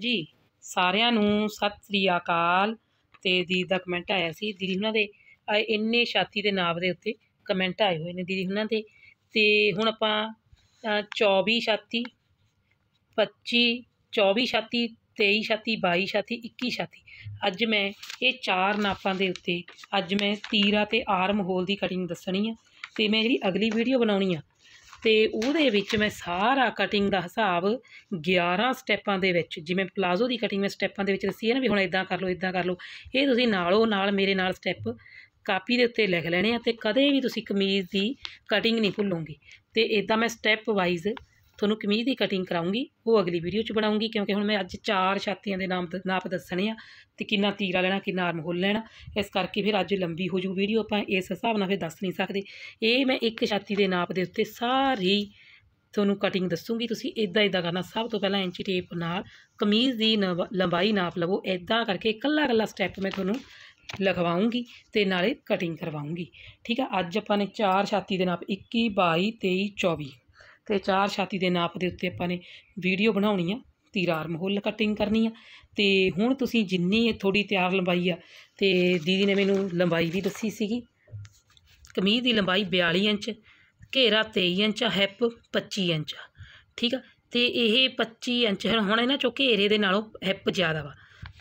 ਜੀ ਸਾਰਿਆਂ ਨੂੰ ਸਤਿ ਸ੍ਰੀ ਅਕਾਲ ਤੇ ਦੀਦੀ ਦਾ ਕਮੈਂਟ ਆਇਆ ਸੀ ਦੀਦੀ ਉਹਨਾਂ ਦੇ ਇੰਨੇ ਛਾਤੀ ਦੇ ਨਾਪ ਦੇ ਉੱਤੇ ਕਮੈਂਟ ਆਏ ਹੋਏ ਨੇ ਦੀਦੀ ਉਹਨਾਂ ਦੇ ਤੇ ਹੁਣ ਆਪਾਂ 24 ਛਾਤੀ 25 24 ਛਾਤੀ 23 ਛਾਤੀ 22 ਛਾਤੀ 21 ਛਾਤੀ ਅੱਜ ਮੈਂ ਇਹ ਚਾਰ ਨਾਪਾਂ ਦੇ ਉੱਤੇ ਅੱਜ ਮੈਂ ਤੀਰਾ ਤੇ ਆਰਮ ਹੋਲ ਦੀ ਕਟਿੰਗ ਦੱਸਣੀ ਆ ਤੇ ਮੈਂ ਜਿਹੜੀ ਅਗਲੀ ਵੀਡੀਓ ਬਣਾਉਣੀ ਆ ਤੇ ਉਹਦੇ ਵਿੱਚ ਮੈਂ ਸਾਰਾ ਕਟਿੰਗ ਦਾ ਹਿਸਾਬ 11 ਸਟੈਪਾਂ ਦੇ ਵਿੱਚ ਜਿਵੇਂ ਪਲਾਜ਼ੋ ਦੀ ਕਟਿੰਗ ਮੈਂ ਸਟੈਪਾਂ ਦੇ ਵਿੱਚ ਦੱਸੀ ਹੈ ਨਾ ਵੀ ਹੁਣ ਇਦਾਂ ਕਰ ਲਓ ਇਦਾਂ ਕਰ ਲਓ ਇਹ ਤੁਸੀਂ ਨਾਲੋਂ ਨਾਲ ਮੇਰੇ ਨਾਲ ਸਟੈਪ ਕਾਪੀ ਦੇ ਉੱਤੇ ਲਿਖ ਲੈਣੇ ਆ ਤੇ ਕਦੇ ਵੀ ਤੁਸੀਂ ਕਮੀਜ਼ ਦੀ ਕਟਿੰਗ ਨਹੀਂ ਭੁੱਲੋਗੇ ਤੇ ਇਦਾਂ ਮੈਂ ਸਟੈਪ ਵਾਈਜ਼ ਤੁਹਾਨੂੰ ਕਮੀਜ਼ ਦੀ ਕਟਿੰਗ ਕਰਾਉਂਗੀ ਉਹ ਅਗਲੀ ਵੀਡੀਓ 'ਚ ਬਣਾਉਂਗੀ ਕਿਉਂਕਿ ਹੁਣ ਮੈਂ ਅੱਜ ਚਾਰ ਛਾਤੀਆਂ ਦੇ ਨਾਮ ਨਾਪ ਦੱਸਣੇ ਆ ਤੇ ਕਿੰਨਾ ਤੀਰਾ ਲੈਣਾ ਕਿੰਨਾ ਆਰਮ ਹੋਲ ਲੈਣਾ ਇਸ ਕਰਕੇ ਫਿਰ ਅੱਜ ਲੰਬੀ ਹੋ ਜੂ ਵੀਡੀਓ ਆਪਾਂ ਇਸ ਹਿਸਾਬ ਨਾਲ ਫਿਰ ਦੱਸ ਨਹੀਂ ਸਕਦੇ ਇਹ ਮੈਂ ਇੱਕ ਛਾਤੀ ਦੇ ਨਾਪ ਦੇ ਉੱਤੇ ਸਾਰੀ ਤੁਹਾਨੂੰ ਕਟਿੰਗ ਦੱਸੂਗੀ ਤੁਸੀਂ ਇਦਾਂ ਇਦਾਂ ਕਰਨਾ ਸਭ ਤੋਂ ਪਹਿਲਾਂ ਇੰਚੀ ਟੇਪ ਨਾਲ ਕਮੀਜ਼ ਦੀ ਲੰਬਾਈ ਨਾਪ ਲਵੋ ਇਦਾਂ ਕਰਕੇ ਇਕੱਲਾ ਇਕੱਲਾ ਸਟੈਪ ਮੈਂ ਤੁਹਾਨੂੰ ਲਗਵਾਉਂਗੀ ਤੇ ਨਾਲੇ ਕਟਿੰਗ ਕਰਵਾਉਂਗੀ ਠੀਕ ਆ ਅੱਜ ਆਪਾਂ ਨੇ ਚਾਰ ਛਾਤੀ ਦੇ ਨਾਪ 21 22 23 24 ਤੇ ਚਾਰ ਛਾਤੀ ਦੇ ਨਾਪ ਦੇ ਉੱਤੇ ਆਪਾਂ ਨੇ ਵੀਡੀਓ ਬਣਾਉਣੀ ਆ ਤੀਰ ਆਰਮ ਹੋਲ ਕਟਿੰਗ ਕਰਨੀ ਆ ਤੇ ਹੁਣ ਤੁਸੀਂ ਜਿੰਨੀ ਥੋੜੀ ਤਿਆਰ ਲੰਬਾਈ ਆ ਤੇ ਦੀਦੀ ਨੇ ਮੈਨੂੰ ਲੰਬਾਈ ਵੀ ਦੱਸੀ ਸੀਗੀ ਕਮੀਜ਼ ਦੀ ਲੰਬਾਈ 42 ਇੰਚ ਘੇਰਾ 23 ਇੰਚ ਹੈਪ 25 ਇੰਚ ਠੀਕ ਆ ਤੇ ਇਹ 25 ਇੰਚ ਹੁਣ ਇਹਨਾਂ ਚੋਂ ਘੇਰੇ ਦੇ ਨਾਲੋਂ ਹੈਪ ਜ਼ਿਆਦਾ ਵਾ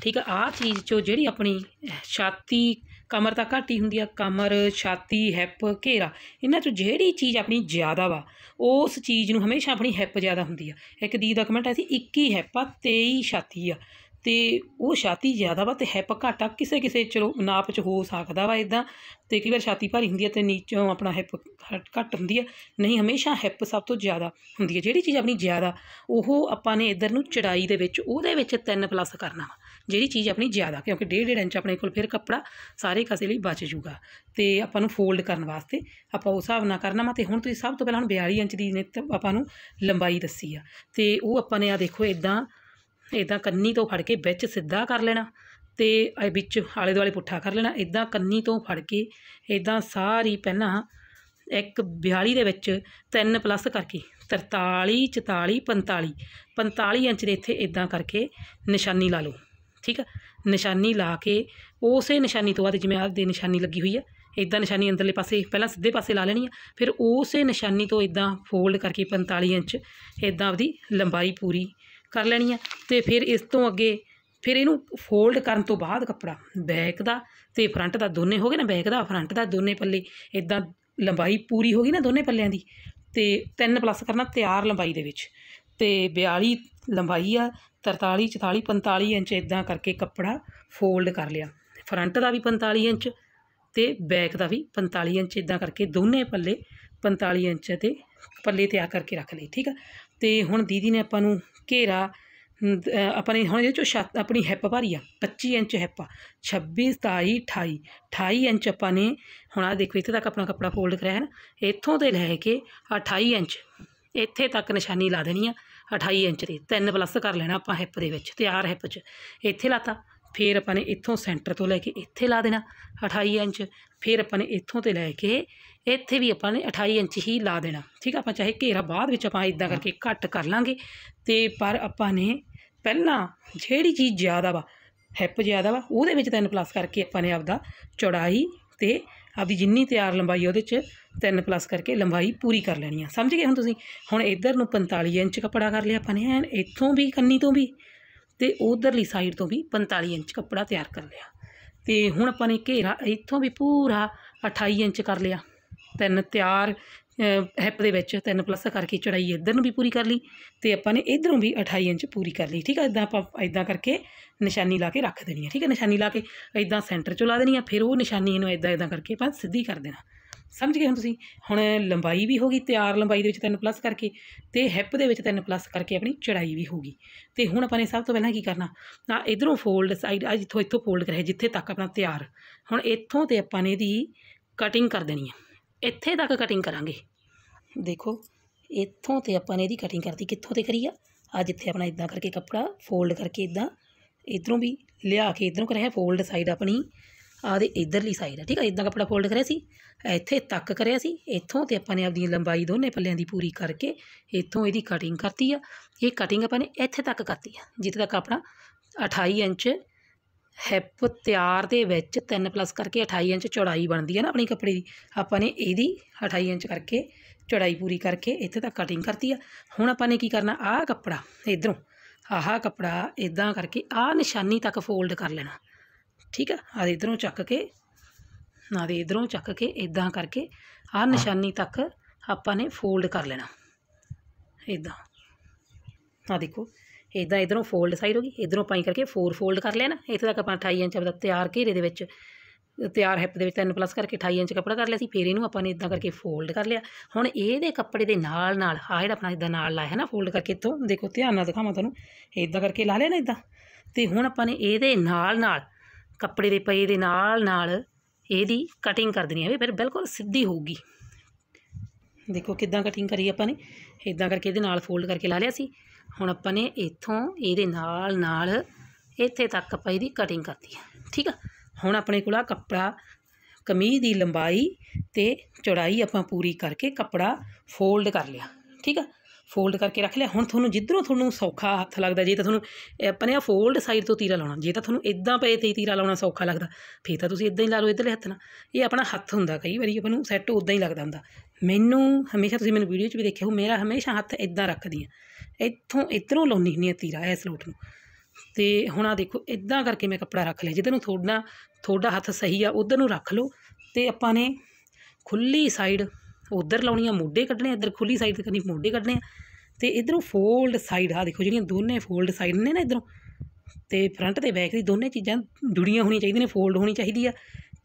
ਠੀਕ ਆ ਆ ਚੀਜ਼ ਚੋਂ ਜਿਹੜੀ ਆਪਣੀ ਛਾਤੀ ਕਮਰ ਤਾਂ ਘਾਟੀ ਹੁੰਦੀ ਆ ਕਮਰ ਛਾਤੀ ਹੈਪ ਘੇਰਾ ਇਹਨਾਂ ਚੋਂ ਜਿਹੜੀ ਚੀਜ਼ ਆਪਣੀ ਜ਼ਿਆਦਾ ਵਾ ਉਸ ਚੀਜ਼ ਨੂੰ ਹਮੇਸ਼ਾ ਆਪਣੀ ਹੈਪ ਜ਼ਿਆਦਾ ਹੁੰਦੀ ਆ ਇੱਕ ਦੀ ਦਾ ਕਮੈਂਟ ਐਸੀ 21 ਹੈਪ ਆ 23 ਛਾਤੀ ਆ ਤੇ ਉਹ ਛਾਤੀ ਜ਼ਿਆਦਾ ਵਾ ਤੇ ਹੈਪ ਘਾਟਾ ਕਿਸੇ ਕਿਸੇ ਚਲੋ ਨਾਪ ਚ ਹੋ ਸਕਦਾ ਵਾ ਇਦਾਂ ਤੇ ਕਈ ਵਾਰ ਛਾਤੀ ਭਾਰੀ ਹੁੰਦੀ ਆ ਤੇ ਨੀਚੋਂ ਆਪਣਾ ਹੈਪ ਘੱਟ ਹੁੰਦੀ ਆ ਨਹੀਂ ਹਮੇਸ਼ਾ ਹੈਪ ਸਭ ਤੋਂ ਜ਼ਿਆਦਾ ਹੁੰਦੀ ਆ ਜਿਹੜੀ ਚੀਜ਼ ਆਪਣੀ ਜ਼ਿਆਦਾ ਉਹ ਆਪਾਂ ਨੇ ਇਧਰ ਨੂੰ ਚੜਾਈ ਦੇ ਵਿੱਚ ਉਹਦੇ ਵਿੱਚ 3 ਪਲੱਸ ਕਰਨਾ ਵਾ ਜਿਹੜੀ ਚੀਜ਼ ਆਪਣੀ ਜ਼ਿਆਦਾ ਕਿਉਂਕਿ 1.5 ਇੰਚ ਆਪਣੇ ਕੋਲ ਫਿਰ ਕੱਪੜਾ ਸਾਰੇ ਕਸੇ ਲਈ ਬਚ ਜੂਗਾ ਤੇ ਆਪਾਂ ਨੂੰ ਫੋਲਡ ਕਰਨ ਵਾਸਤੇ ਆਪਾਂ ਉਸ ਹਿਸਾਬ ਨਾਲ ਕਰਨਾ ਮੈਂ ਤੇ ਹੁਣ ਤੁਸੀਂ ਸਭ ਤੋਂ ਪਹਿਲਾਂ ਹੁਣ 42 ਇੰਚ ਦੀ ਨੇ ਆਪਾਂ ਨੂੰ ਲੰਬਾਈ ਦੱਸੀ ਆ ਤੇ ਉਹ ਆਪਾਂ ਨੇ ਆ ਦੇਖੋ ਇਦਾਂ ਇਦਾਂ ਕੰਨੀ ਤੋਂ ਫੜ ਕੇ ਵਿੱਚ ਸਿੱਧਾ ਕਰ ਲੈਣਾ ਤੇ ਵਿੱਚ ਆਲੇ ਦੁਆਲੇ ਪੁੱਠਾ ਕਰ ਲੈਣਾ ਇਦਾਂ ਕੰਨੀ ਤੋਂ ਫੜ ਕੇ ਇਦਾਂ ਸਾਰੀ ਪਹਿਲਾਂ ਇੱਕ 42 ਦੇ ਵਿੱਚ 3 ਪਲੱਸ ਕਰਕੇ 43 44 45 45 ਇੰਚ ਦੇ ਇੱਥੇ ਇਦਾਂ ਕਰਕੇ ਨਿਸ਼ਾਨੀ ਲਾ ਲਓ ਠੀਕ ਆ ਨਿਸ਼ਾਨੀ ਲਾ ਕੇ ਉਸੇ ਨਿਸ਼ਾਨੀ ਤੋਂ ਬਾਅਦ ਜਿਵੇਂ ਆਹ ਦੇ ਨਿਸ਼ਾਨੀ ਲੱਗੀ ਹੋਈ ਆ ਇਦਾਂ ਨਿਸ਼ਾਨੀ ਅੰਦਰਲੇ ਪਾਸੇ ਪਹਿਲਾਂ ਸਿੱਧੇ ਪਾਸੇ ਲਾ ਲੈਣੀ ਆ ਫਿਰ ਉਸੇ ਨਿਸ਼ਾਨੀ ਤੋਂ ਇਦਾਂ ਫੋਲਡ ਕਰਕੇ 45 ਇੰਚ ਇਦਾਂ ਆਪਦੀ ਲੰਬਾਈ ਪੂਰੀ ਕਰ ਲੈਣੀ ਆ ਤੇ ਫਿਰ ਇਸ ਤੋਂ ਅੱਗੇ ਫਿਰ ਇਹਨੂੰ ਫੋਲਡ ਕਰਨ ਤੋਂ ਬਾਅਦ ਕੱਪੜਾ ਬੈਕ ਦਾ ਤੇ ਫਰੰਟ ਦਾ ਦੋਨੇ ਹੋ ਗਏ ਨਾ ਬੈਕ ਦਾ ਫਰੰਟ ਦਾ ਦੋਨੇ ਪੱਲੇ ਇਦਾਂ ਲੰਬਾਈ ਪੂਰੀ ਹੋ ਗਈ ਨਾ ਦੋਨੇ ਪੱਲਿਆਂ ਦੀ ਤੇ 3 ਪਲੱਸ ਕਰਨਾ ਤਿਆਰ ਲੰਬਾਈ ਦੇ ਵਿੱਚ ਤੇ 42 ਲੰਬਾਈ ਆ 43 44 45 ਇੰਚ ਇਦਾਂ ਕਰਕੇ ਕੱਪੜਾ ਫੋਲਡ ਕਰ ਲਿਆ ਫਰੰਟ ਦਾ ਵੀ 45 ਇੰਚ ਤੇ ਬੈਕ ਦਾ ਵੀ 45 ਇੰਚ ਇਦਾਂ ਕਰਕੇ ਦੋਨੇ ਪੱਲੇ 45 ਇੰਚ ਤੇ ਪੱਲੇ ਤਿਆਰ ਕਰਕੇ ਰੱਖ ਲਈ ਠੀਕ ਆ ਤੇ ਹੁਣ ਦੀਦੀ ਨੇ ਆਪਾਂ ਨੂੰ ਘੇਰਾ ਆਪਣੇ ਹੁਣ ਇਹ ਚੋ ਛੱਤ ਆਪਣੀ ਹਿੱਪ ਭਾਰੀ ਆ 25 ਇੰਚ ਹਿੱਪ ਆ 26 27 28 28 ਇੰਚ ਆਪਾਂ ਨੇ ਹੁਣ ਆ ਦੇਖੋ ਇੱਥੇ ਤੱਕ ਆਪਣਾ ਕੱਪੜਾ ਫੋਲਡ ਕਰਿਆ ਹੈ ਨਾ ਇੱਥੋਂ ਤੇ ਲੈ ਕੇ 28 ਇੰਚ ਇੱਥੇ ਤੱਕ ਨਿਸ਼ਾਨੀ ਲਾ ਦੇਣੀ ਆ 28 ਇੰਚ ਦੀ 3 ਪਲੱਸ ਕਰ ਲੈਣਾ ਆਪਾਂ ਹਿੱਪ ਦੇ ਵਿੱਚ ਤਿਆਰ ਹਿੱਪ 'ਚ ਇੱਥੇ ਲਾਤਾ ਫਿਰ ਆਪਾਂ ਨੇ ਇੱਥੋਂ ਸੈਂਟਰ ਤੋਂ ਲੈ ਕੇ ਇੱਥੇ ਲਾ ਦੇਣਾ 28 ਇੰਚ ਫਿਰ ਆਪਾਂ ਨੇ ਇੱਥੋਂ ਤੇ ਲੈ ਕੇ ਇੱਥੇ ਵੀ ਆਪਾਂ ਨੇ 28 ਇੰਚ ਹੀ ਲਾ ਦੇਣਾ ਠੀਕ ਆਪਾਂ ਚਾਹੇ ਘੇਰਾ ਬਾਅਦ ਵਿੱਚ ਆਪਾਂ ਇਦਾਂ ਕਰਕੇ ਘੱਟ ਕਰ ਲਾਂਗੇ ਤੇ ਪਰ ਆਪਾਂ ਨੇ ਪਹਿਲਾਂ ਜਿਹੜੀ ਚੀਜ਼ ਜ਼ਿਆਦਾ ਵਾ ਹਿੱਪ ਜ਼ਿਆਦਾ ਵਾ ਉਹਦੇ ਵਿੱਚ 3 ਪਲੱਸ ਕਰਕੇ ਆਪਾਂ ਨੇ ਆਪਦਾ ਚੌੜਾਈ ਤੇ ਵੀ ਜਿੰਨੀ ਤਿਆਰ ਲੰਬਾਈ ਉਹਦੇ 'ਚ 3 ਪਲੱਸ ਕਰਕੇ ਲੰਬਾਈ ਪੂਰੀ ਕਰ ਲੈਣੀ ਆ ਸਮਝ ਗਏ ਹੁਣ ਤੁਸੀਂ ਹੁਣ ਇੱਧਰ ਨੂੰ 45 ਇੰਚ ਕੱਪੜਾ ਕਰ ਲਿਆ ਆਪਾਂ ਨੇ ਐਨ ਇੱਥੋਂ ਵੀ ਕੰਨੀ ਤੋਂ ਵੀ ਤੇ ਉਧਰਲੀ ਸਾਈਡ ਤੋਂ ਵੀ 45 ਇੰਚ ਕੱਪੜਾ ਤਿਆਰ ਕਰ ਲਿਆ ਤੇ ਹੁਣ ਆਪਾਂ ਨੇ ਘੇਰਾ ਇੱਥੋਂ ਵੀ ਪੂਰਾ 28 ਇੰਚ ਕਰ ਲਿਆ ਤਿੰਨ ਤਿਆਰ ਹੈਪ ਦੇ ਵਿੱਚ 3 ਪਲੱਸ ਕਰਕੇ ਚੜਾਈ ਇੱਧਰ ਨੂੰ ਵੀ ਪੂਰੀ ਕਰ ਲਈ ਤੇ ਆਪਾਂ ਨੇ ਇਧਰੋਂ ਵੀ 28 ਇੰਚ ਪੂਰੀ ਕਰ ਲਈ ਠੀਕ ਹੈ ਇਦਾਂ ਆਪਾਂ ਇਦਾਂ ਕਰਕੇ ਨਿਸ਼ਾਨੀ ਲਾ ਕੇ ਰੱਖ ਦੇਣੀ ਹੈ ਠੀਕ ਹੈ ਨਿਸ਼ਾਨੀ ਲਾ ਕੇ ਇਦਾਂ ਸੈਂਟਰ ਚੋਂ ਲਾ ਦੇਣੀ ਹੈ ਫਿਰ ਉਹ ਨਿਸ਼ਾਨੀ ਨੂੰ ਇਦਾਂ ਇਦਾਂ ਕਰਕੇ ਆਪਾਂ ਸਿੱਧੀ ਕਰ ਦੇਣਾ ਸਮਝ ਗਏ ਹੁਣ ਤੁਸੀਂ ਹੁਣ ਲੰਬਾਈ ਵੀ ਹੋ ਗਈ ਤਿਆਰ ਲੰਬਾਈ ਦੇ ਵਿੱਚ 3 ਪਲੱਸ ਕਰਕੇ ਤੇ ਹਿੱਪ ਦੇ ਵਿੱਚ 3 ਪਲੱਸ ਕਰਕੇ ਆਪਣੀ ਚੜਾਈ ਵੀ ਹੋ ਗਈ ਤੇ ਹੁਣ ਆਪਾਂ ਨੇ ਸਭ ਤੋਂ ਪਹਿਲਾਂ ਕੀ ਕਰਨਾ ਆ ਇਧਰੋਂ ਫੋਲਡ ਸਾਈਡ ਆ ਜਿੱਥੋਂ ਇੱਥੋਂ ਫੋਲਡ ਕਰਿਆ ਜਿੱਥੇ ਤੱਕ ਆਪਣਾ ਤਿਆਰ ਹੁਣ ਇੱਥੋਂ ਤੇ ਆਪਾਂ ਨੇ ਇਹਦੀ ਕਟਿੰਗ ਕਰ ਦੇਣੀ ਹੈ ਇੱਥੇ ਤੱਕ ਕਟਿੰਗ ਕਰਾਂਗੇ ਦੇਖੋ ਇੱਥੋਂ ਤੇ ਆਪਾਂ ਨੇ ਇਹਦੀ ਕਟਿੰਗ ਕਰਤੀ ਕਿੱਥੋਂ ਤੇ ਕਰੀ ਆ ਆ ਜਿੱਥੇ ਆਪਣਾ ਇਦਾਂ ਕਰਕੇ ਕੱਪੜਾ ਫੋਲਡ ਕਰਕੇ ਇਦਾਂ ਇਧਰੋਂ ਵੀ ਲਿਆ ਕੇ ਇਧਰੋਂ ਕਰਿਆ ਫੋਲਡ ਸਾਈਡ ਆਪਣੀ ਆਦੇ ਇਧਰਲੀ ਸਾਈਡ ਆ ਠੀਕ ਆ ਇਦਾਂ ਕੱਪੜਾ ਫੋਲਡ ਕਰਿਆ ਸੀ ਇੱਥੇ ਤੱਕ ਕਰਿਆ ਸੀ ਇੱਥੋਂ ਤੇ ਆਪਾਂ ਨੇ ਆਪਣੀ ਲੰਬਾਈ ਦੋਨੇ ਪੱਲਿਆਂ ਦੀ ਪੂਰੀ ਕਰਕੇ ਇੱਥੋਂ ਇਹਦੀ ਕਟਿੰਗ ਕਰਤੀ ਆ ਇਹ ਕਟਿੰਗ ਆਪਾਂ ਨੇ ਇੱਥੇ ਤੱਕ ਕਰਤੀ ਆ ਜਿੱਥੇ ਤੱਕ ਆਪਣਾ 28 ਇੰਚ ਹਿੱਪ ਤਿਆਰ ਦੇ ਵਿੱਚ 3 ਪਲੱਸ ਕਰਕੇ 28 ਇੰਚ ਚੌੜਾਈ ਬਣਦੀ ਹੈ ਨਾ ਆਪਣੀ ਕੱਪੜੇ ਦੀ ਆਪਾਂ ਨੇ ਇਹਦੀ 28 ਇੰਚ ਕਰਕੇ ਚੌੜਾਈ ਪੂਰੀ ਕਰਕੇ ਇੱਥੇ ਤੱਕ ਕਟਿੰਗ ਕਰਤੀ ਆ ਹੁਣ ਆਪਾਂ ਨੇ ਕੀ ਕਰਨਾ ਆਹ ਕੱਪੜਾ ਇਧਰੋਂ ਆਹ ਕੱਪੜਾ ਇਦਾਂ ਕਰਕੇ ਆਹ ਨਿਸ਼ਾਨੀ ਤੱਕ ਫੋਲਡ ਕਰ ਲੈਣਾ ਠੀਕ ਆ ਆ ਇਧਰੋਂ ਚੱਕ ਕੇ ਨਾ ਦੇ ਇਧਰੋਂ ਚੱਕ ਕੇ ਇਦਾਂ ਕਰਕੇ ਆਹ ਨਿਸ਼ਾਨੀ ਤੱਕ ਆਪਾਂ ਨੇ ਫੋਲਡ ਕਰ ਲੈਣਾ ਇਦਾਂ ਆ ਦੇਖੋ ਇਦਾਂ ਇਧਰੋਂ ਫੋਲਡ ਸਾਈਡ ਹੋ ਗਈ ਇਧਰੋਂ ਪਾਈ ਕਰਕੇ 4 ਫੋਲਡ ਕਰ ਲਿਆ ਨਾ ਇੱਥੇ ਤੱਕ ਆਪਾਂ 28 ਇੰਚ ਦਾ ਤਿਆਰ ਘੇਰੇ ਦੇ ਵਿੱਚ ਤਿਆਰ ਹਿੱਪ ਦੇ ਵਿੱਚ 3 ਪਲੱਸ ਕਰਕੇ 28 ਇੰਚ ਕੱਪੜਾ ਕਰ ਲਿਆ ਸੀ ਫਿਰ ਇਹਨੂੰ ਆਪਾਂ ਨੇ ਇਦਾਂ ਕਰਕੇ ਫੋਲਡ ਕਰ ਲਿਆ ਹੁਣ ਇਹਦੇ ਕੱਪੜੇ ਦੇ ਨਾਲ ਨਾਲ ਆਹ ਜਿਹੜਾ ਆਪਣਾ ਇਦਾਂ ਨਾਲ ਲਾਇਆ ਹੈ ਨਾ ਫੋਲਡ ਕਰਕੇ ਇੱਥੋਂ ਦੇਖੋ ਧਿਆਨ ਨਾਲ ਦਿਖਾਵਾਂ ਤੁਹਾਨੂੰ ਇਦਾਂ ਕਰਕੇ ਲਾ ਲਿਆ ਨਾ ਇਦਾਂ ਤੇ ਹੁਣ ਆਪਾਂ ਨੇ ਇਹਦੇ ਨਾਲ ਨਾਲ ਕੱਪੜੇ ਦੇ ਪਏ ਦੇ ਨਾਲ ਨਾਲ ਇਹਦੀ ਕਟਿੰਗ ਕਰ ਦੇਣੀ ਹੈ ਫਿਰ ਬਿਲਕੁਲ ਸਿੱਧੀ ਹੋਊਗੀ ਦੇਖੋ ਕਿਦਾਂ ਕਟਿੰਗ ਕਰੀ ਆਪਾਂ ਨੇ ਇਦਾਂ ਕਰਕੇ ਇਹਦੇ ਨਾਲ ਫੋਲਡ ਕਰਕੇ ਲਾ ਲਿਆ ਸੀ ਹੁਣ ਆਪਾਂ ਨੇ ਇੱਥੋਂ ਇਹਦੇ ਨਾਲ ਨਾਲ ਇੱਥੇ ਤੱਕ ਆਪਾਂ ਇਹਦੀ ਕਟਿੰਗ ਕਰਦੀ ਆ ਠੀਕ ਆ ਹੁਣ ਆਪਣੇ ਕੋਲ ਆ ਕੱਪੜਾ ਕਮੀਜ਼ ਦੀ ਲੰਬਾਈ ਤੇ ਚੌੜਾਈ ਆਪਾਂ ਪੂਰੀ ਕਰਕੇ ਕੱਪੜਾ ਫੋਲਡ ਕਰ ਲਿਆ ਠੀਕ ਆ ਫੋਲਡ ਕਰਕੇ ਰੱਖ ਲਿਆ ਹੁਣ ਤੁਹਾਨੂੰ ਜਿੱਧਰੋਂ ਤੁਹਾਨੂੰ ਸੌਖਾ ਹੱਥ ਲੱਗਦਾ ਜੇ ਤਾਂ ਤੁਹਾਨੂੰ ਆਪਾਂ ਨੇ ਆ ਫੋਲਡ ਸਾਈਡ ਤੋਂ ਤੀਰਾ ਲਾਉਣਾ ਜੇ ਤਾਂ ਤੁਹਾਨੂੰ ਇਦਾਂ ਪਏ ਤੇ ਤੀਰਾ ਲਾਉਣਾ ਸੌਖਾ ਲੱਗਦਾ ਫੇਰ ਤਾਂ ਤੁਸੀਂ ਇਦਾਂ ਹੀ ਲਾ ਲਓ ਇਧਰਲੇ ਹੱਥ ਨਾਲ ਇਹ ਆਪਣਾ ਹੱਥ ਹੁੰਦਾ ਕਈ ਵਾਰੀ ਆਪਾਂ ਨੂੰ ਸੈੱਟ ਉਦਾਂ ਹੀ ਲੱਗਦਾ ਹੁੰਦਾ ਮੈਨੂੰ ਹਮੇਸ਼ਾ ਤੁਸੀਂ ਮੈਨੂੰ ਵੀਡੀਓ 'ਚ ਵੀ ਦੇਖਿਆ ਹੋ ਮੇਰਾ ਹਮੇਸ਼ਾ ਹੱਥ ਇਦਾਂ ਰੱਖਦੀ ਆ ਇੱਥੋਂ ਇਧਰੋਂ ਲਾਉਣੀ ਹੁੰਦੀ ਹੈ ਤੀਰਾ ਇਸ ਲੋਟ ਨੂੰ ਤੇ ਹੁਣ ਆ ਦੇਖੋ ਇਦਾਂ ਕਰਕੇ ਮੈਂ ਕੱਪੜਾ ਰੱਖ ਲਿਆ ਜਿੱਧਰ ਨੂੰ ਥੋੜਾ ਥੋੜਾ ਹੱਥ ਸਹੀ ਆ ਉਧਰ ਨੂੰ ਰੱਖ ਲਓ ਤੇ ਆਪਾਂ ਨੇ ਖੁੱਲੀ ਸਾਈਡ ਉਧਰ ਲਾਉਣੀ ਆ ਮੋਢੇ ਕੱਢਣੇ ਇਧਰ ਖੁੱਲੀ ਸਾਈਡ ਤੇ ਕਰਨੀ ਮੋਢੇ ਕੱਢਣੇ ਆ ਤੇ ਇਧਰੋਂ ਫੋਲਡ ਸਾਈਡ ਆ ਦੇਖੋ ਜਿਹੜੀਆਂ ਦੋਨੇ ਫੋਲਡ ਸਾਈਡ ਨੇ ਨਾ ਇਧਰੋਂ ਤੇ ਫਰੰਟ ਤੇ ਬੈਕ ਦੀ ਦੋਨੇ ਚੀਜ਼ਾਂ ਜੁੜੀਆਂ ਹੋਣੀਆਂ ਚਾਹੀਦੀਆਂ ਨੇ ਫੋਲਡ ਹੋਣੀ ਚਾਹੀਦੀ ਆ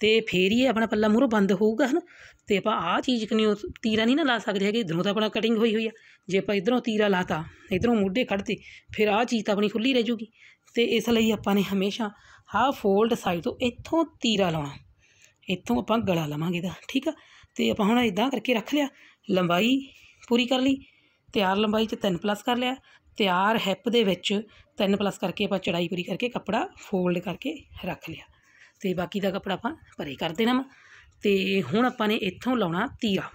ਤੇ ਫੇਰ ਹੀ ਆਪਣਾ ਪੱਲਾ ਮੂਹਰੋਂ ਬੰਦ ਹੋਊਗਾ ਹਨ ਤੇ ਆਪਾਂ ਆਹ ਚੀਜ਼ ਕਨੀ ਤੀਰਾ ਨਹੀਂ ਨਾ ਲਾ ਸਕਦੇ ਹੈਗੇ ਇਧਰੋਂ ਤਾਂ ਆਪਣਾ ਕਟਿੰਗ ਹੋਈ ਹੋਈ ਆ ਜੇ ਆਪਾਂ ਇਧਰੋਂ ਤੀਰਾ ਲਾਤਾ ਇਧਰੋਂ ਮੋਢੇ ਖੜਤੇ ਫਿਰ ਆਹ ਚੀਜ਼ ਤਾਂ ਆਪਣੀ ਖੁੱਲੀ ਰਹਿ ਜੂਗੀ ਤੇ ਇਸ ਲਈ ਆਪਾਂ ਨੇ ਹਮੇਸ਼ਾ ਹਾਫ ਫੋਲਡ ਸਾਈਡ ਤੋਂ ਇੱਥੋਂ ਤੀਰਾ ਲਾਉਣਾ ਇੱਥੋਂ ਆਪਾਂ ਗਲਾ ਲਵਾਂਗੇ ਦਾ ਠੀਕ ਆ ਤੇ ਆਪਾਂ ਹੁਣ ਇਦਾਂ ਕਰਕੇ ਰੱਖ ਲਿਆ ਲੰਬਾਈ ਪੂਰੀ ਕਰ ਲਈ ਤਿਆਰ ਲੰਬਾਈ 'ਚ 3 ਪਲੱਸ ਕਰ ਲਿਆ ਤਿਆਰ ਹੈਪ ਦੇ ਵਿੱਚ 3 ਪਲੱਸ ਕਰਕੇ ਆਪਾਂ ਚੜਾਈ ਪੂਰੀ ਕਰਕੇ ਕੱਪੜਾ ਫੋਲਡ ਕਰਕੇ ਰੱਖ ਲਿਆ ਤੇ ਬਾਕੀ ਦਾ ਕੱਪੜਾ ਆਪਾਂ ਭਰੇ ਕਰ ਦੇਣਾ ਵਾ ਤੇ ਹੁਣ ਆਪਾਂ ਨੇ ਇੱਥੋਂ ਲਾਉਣਾ ਤੀਰਾ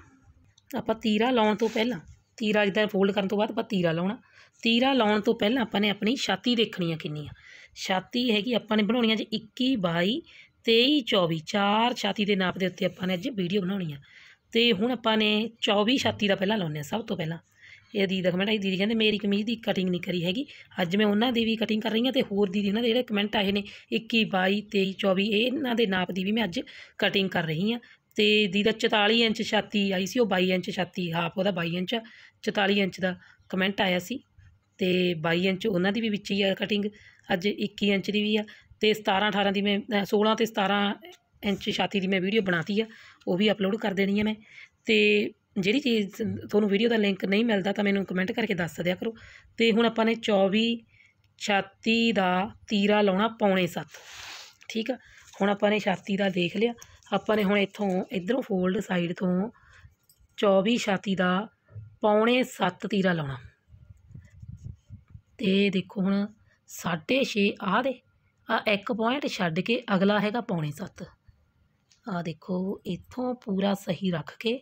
ਆਪਾਂ ਤੀਰਾ ਲਾਉਣ ਤੋਂ ਪਹਿਲਾਂ ਤੀਰਾ ਜਿੱਦਾਂ ਫੋਲਡ ਕਰਨ ਤੋਂ ਬਾਅਦ ਆਪਾਂ ਤੀਰਾ ਲਾਉਣਾ ਤੀਰਾ ਲਾਉਣ ਤੋਂ ਪਹਿਲਾਂ ਆਪਾਂ ਨੇ ਆਪਣੀ ਛਾਤੀ ਦੇਖਣੀ ਆ ਕਿੰਨੀ ਆ ਛਾਤੀ ਹੈਗੀ ਆਪਾਂ ਨੇ ਬਣਾਉਣੀ ਆ ਜੀ 21 22 23 24 ਚਾਰ ਛਾਤੀ ਦੇ ਨਾਪ ਦੇ ਉੱਤੇ ਆਪਾਂ ਨੇ ਅੱਜ ਵੀਡੀਓ ਬਣਾਉਣੀ ਆ ਤੇ ਹੁਣ ਆਪਾਂ ਨੇ 24 ਛਾਤੀ ਦਾ ਪਹਿਲਾਂ ਲਾਉਣੇ ਆ ਸਭ ਤੋਂ ਪਹਿਲਾਂ ਇਹ ਦੀਦੀ ਦਾ ਕਮੈਂਟ ਆਈ ਦੀਦੀ ਕਹਿੰਦੇ ਮੇਰੀ ਕਮੀਜ਼ ਦੀ ਕਟਿੰਗ ਨਹੀਂ ਕਰੀ ਹੈਗੀ ਅੱਜ ਮੈਂ ਉਹਨਾਂ ਦੀ ਵੀ ਕਟਿੰਗ ਕਰ ਰਹੀ ਹਾਂ ਤੇ ਹੋਰ ਦੀਦੀ ਉਹਨਾਂ ਦੇ ਜਿਹੜੇ ਕਮੈਂਟ ਆਏ ਨੇ 21 22 23 24 ਇਹਨਾਂ ਦੇ ਨਾਪ ਦੀ ਵੀ ਮੈਂ ਅੱਜ ਕਟਿੰਗ ਕਰ ਰਹੀ ਹਾਂ ਤੇ ਦੀਦਾ ਦਾ 44 ਇੰਚ ਛਾਤੀ ਆਈ ਸੀ ਉਹ 22 ਇੰਚ ਛਾਤੀ ਹਾਫ ਉਹਦਾ 22 ਇੰਚ 44 ਇੰਚ ਦਾ ਕਮੈਂਟ ਆਇਆ ਸੀ ਤੇ 22 ਇੰਚ ਉਹਨਾਂ ਦੀ ਵੀ ਵਿੱਚ ਹੀ ਆ ਕਟਿੰਗ ਅੱਜ 21 ਇੰਚ ਦੀ ਵੀ ਆ ਤੇ 17 18 ਦੀ ਮੈਂ 16 ਤੇ 17 ਇੰਚ ਛਾਤੀ ਦੀ ਮੈਂ ਵੀਡੀਓ ਬਣਾਤੀ ਆ ਉਹ ਵੀ ਅਪਲੋਡ ਕਰ ਦੇਣੀ ਆ ਮੈਂ ਤੇ ਜਿਹੜੀ ਚੀਜ਼ ਤੁਹਾਨੂੰ ਵੀਡੀਓ ਦਾ ਲਿੰਕ ਨਹੀਂ ਮਿਲਦਾ ਤਾਂ ਮੈਨੂੰ ਕਮੈਂਟ ਕਰਕੇ ਦੱਸ ਦਿਆ ਕਰੋ ਤੇ ਹੁਣ ਆਪਾਂ ਨੇ 24 ਛਾਤੀ ਦਾ ਤੀਰਾ ਲਾਉਣਾ ਪੌਣੇ 7 ਠੀਕ ਆ ਹੁਣ ਆਪਾਂ ਨੇ ਛਾਤੀ ਦਾ ਦੇਖ ਲਿਆ ਆਪਾਂ ਨੇ ਹੁਣ ਇੱਥੋਂ ਇਧਰੋਂ ਫੋਲਡ ਸਾਈਡ ਤੋਂ 24 ਛਾਤੀ ਦਾ ਪੌਣੇ 7 ਤੀਰਾ ਲਾਉਣਾ ਤੇ ਦੇਖੋ ਹੁਣ 6.5 ਆ ਦੇ ਆ ਇੱਕ ਪੁਆਇੰਟ ਛੱਡ ਕੇ ਅਗਲਾ ਹੈਗਾ ਪੌਣੇ 7 ਆ ਦੇਖੋ ਇੱਥੋਂ ਪੂਰਾ ਸਹੀ ਰੱਖ ਕੇ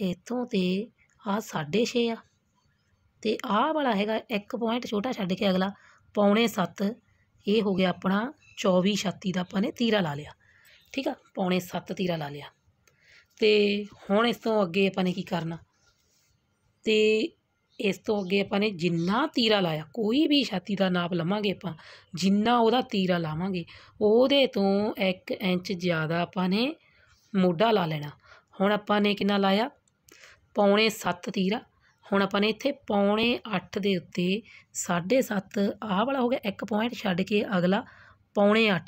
ਇੱਥੋਂ ਤੇ ਆਹ ਸਾਢੇ ਛੇ ਆ ਤੇ ਆਹ ਵਾਲਾ ਹੈਗਾ ਇੱਕ ਪੁਆਇੰਟ ਛੋਟਾ ਛੱਡ ਕੇ ਅਗਲਾ ਪੌਣੇ ਸੱਤ ਇਹ ਹੋ ਗਿਆ ਆਪਣਾ ਚੌਵੀ ਛਾਤੀ ਦਾ ਆਪਾਂ ਨੇ ਤੀਰਾ ਲਾ ਲਿਆ ਠੀਕ ਆ ਪੌਣੇ ਸੱਤ ਤੀਰਾ ਲਾ ਲਿਆ ਤੇ ਹੁਣ ਇਸ ਤੋਂ ਅੱਗੇ ਆਪਾਂ ਨੇ ਕੀ ਕਰਨਾ ਤੇ ਇਸ ਤੋਂ ਅੱਗੇ ਆਪਾਂ ਨੇ ਜਿੰਨਾ ਤੀਰਾ ਲਾਇਆ ਕੋਈ ਵੀ ਛਾਤੀ ਦਾ ਨਾਪ ਲਵਾਂਗੇ ਆਪਾਂ ਜਿੰਨਾ ਉਹਦਾ ਤੀਰਾ ਲਾਵਾਂਗੇ ਉਹਦੇ ਤੋਂ 1 ਇੰਚ ਜ਼ਿਆਦਾ ਆਪਾਂ ਨੇ ਮੋਢਾ ਲਾ ਲੈਣਾ ਹੁਣ ਆਪਾਂ ਨੇ ਕਿੰਨਾ ਲਾਇਆ ਪੌਣੇ 7 ਤੀਰ ਆ ਹੁਣ ਆਪਾਂ ਨੇ ਇੱਥੇ ਪੌਣੇ 8 ਦੇ ਉੱਤੇ 7.5 ਆਹ ਵਾਲਾ ਹੋ ਗਿਆ 1 ਪੁਆਇੰਟ ਛੱਡ ਕੇ ਅਗਲਾ ਪੌਣੇ 8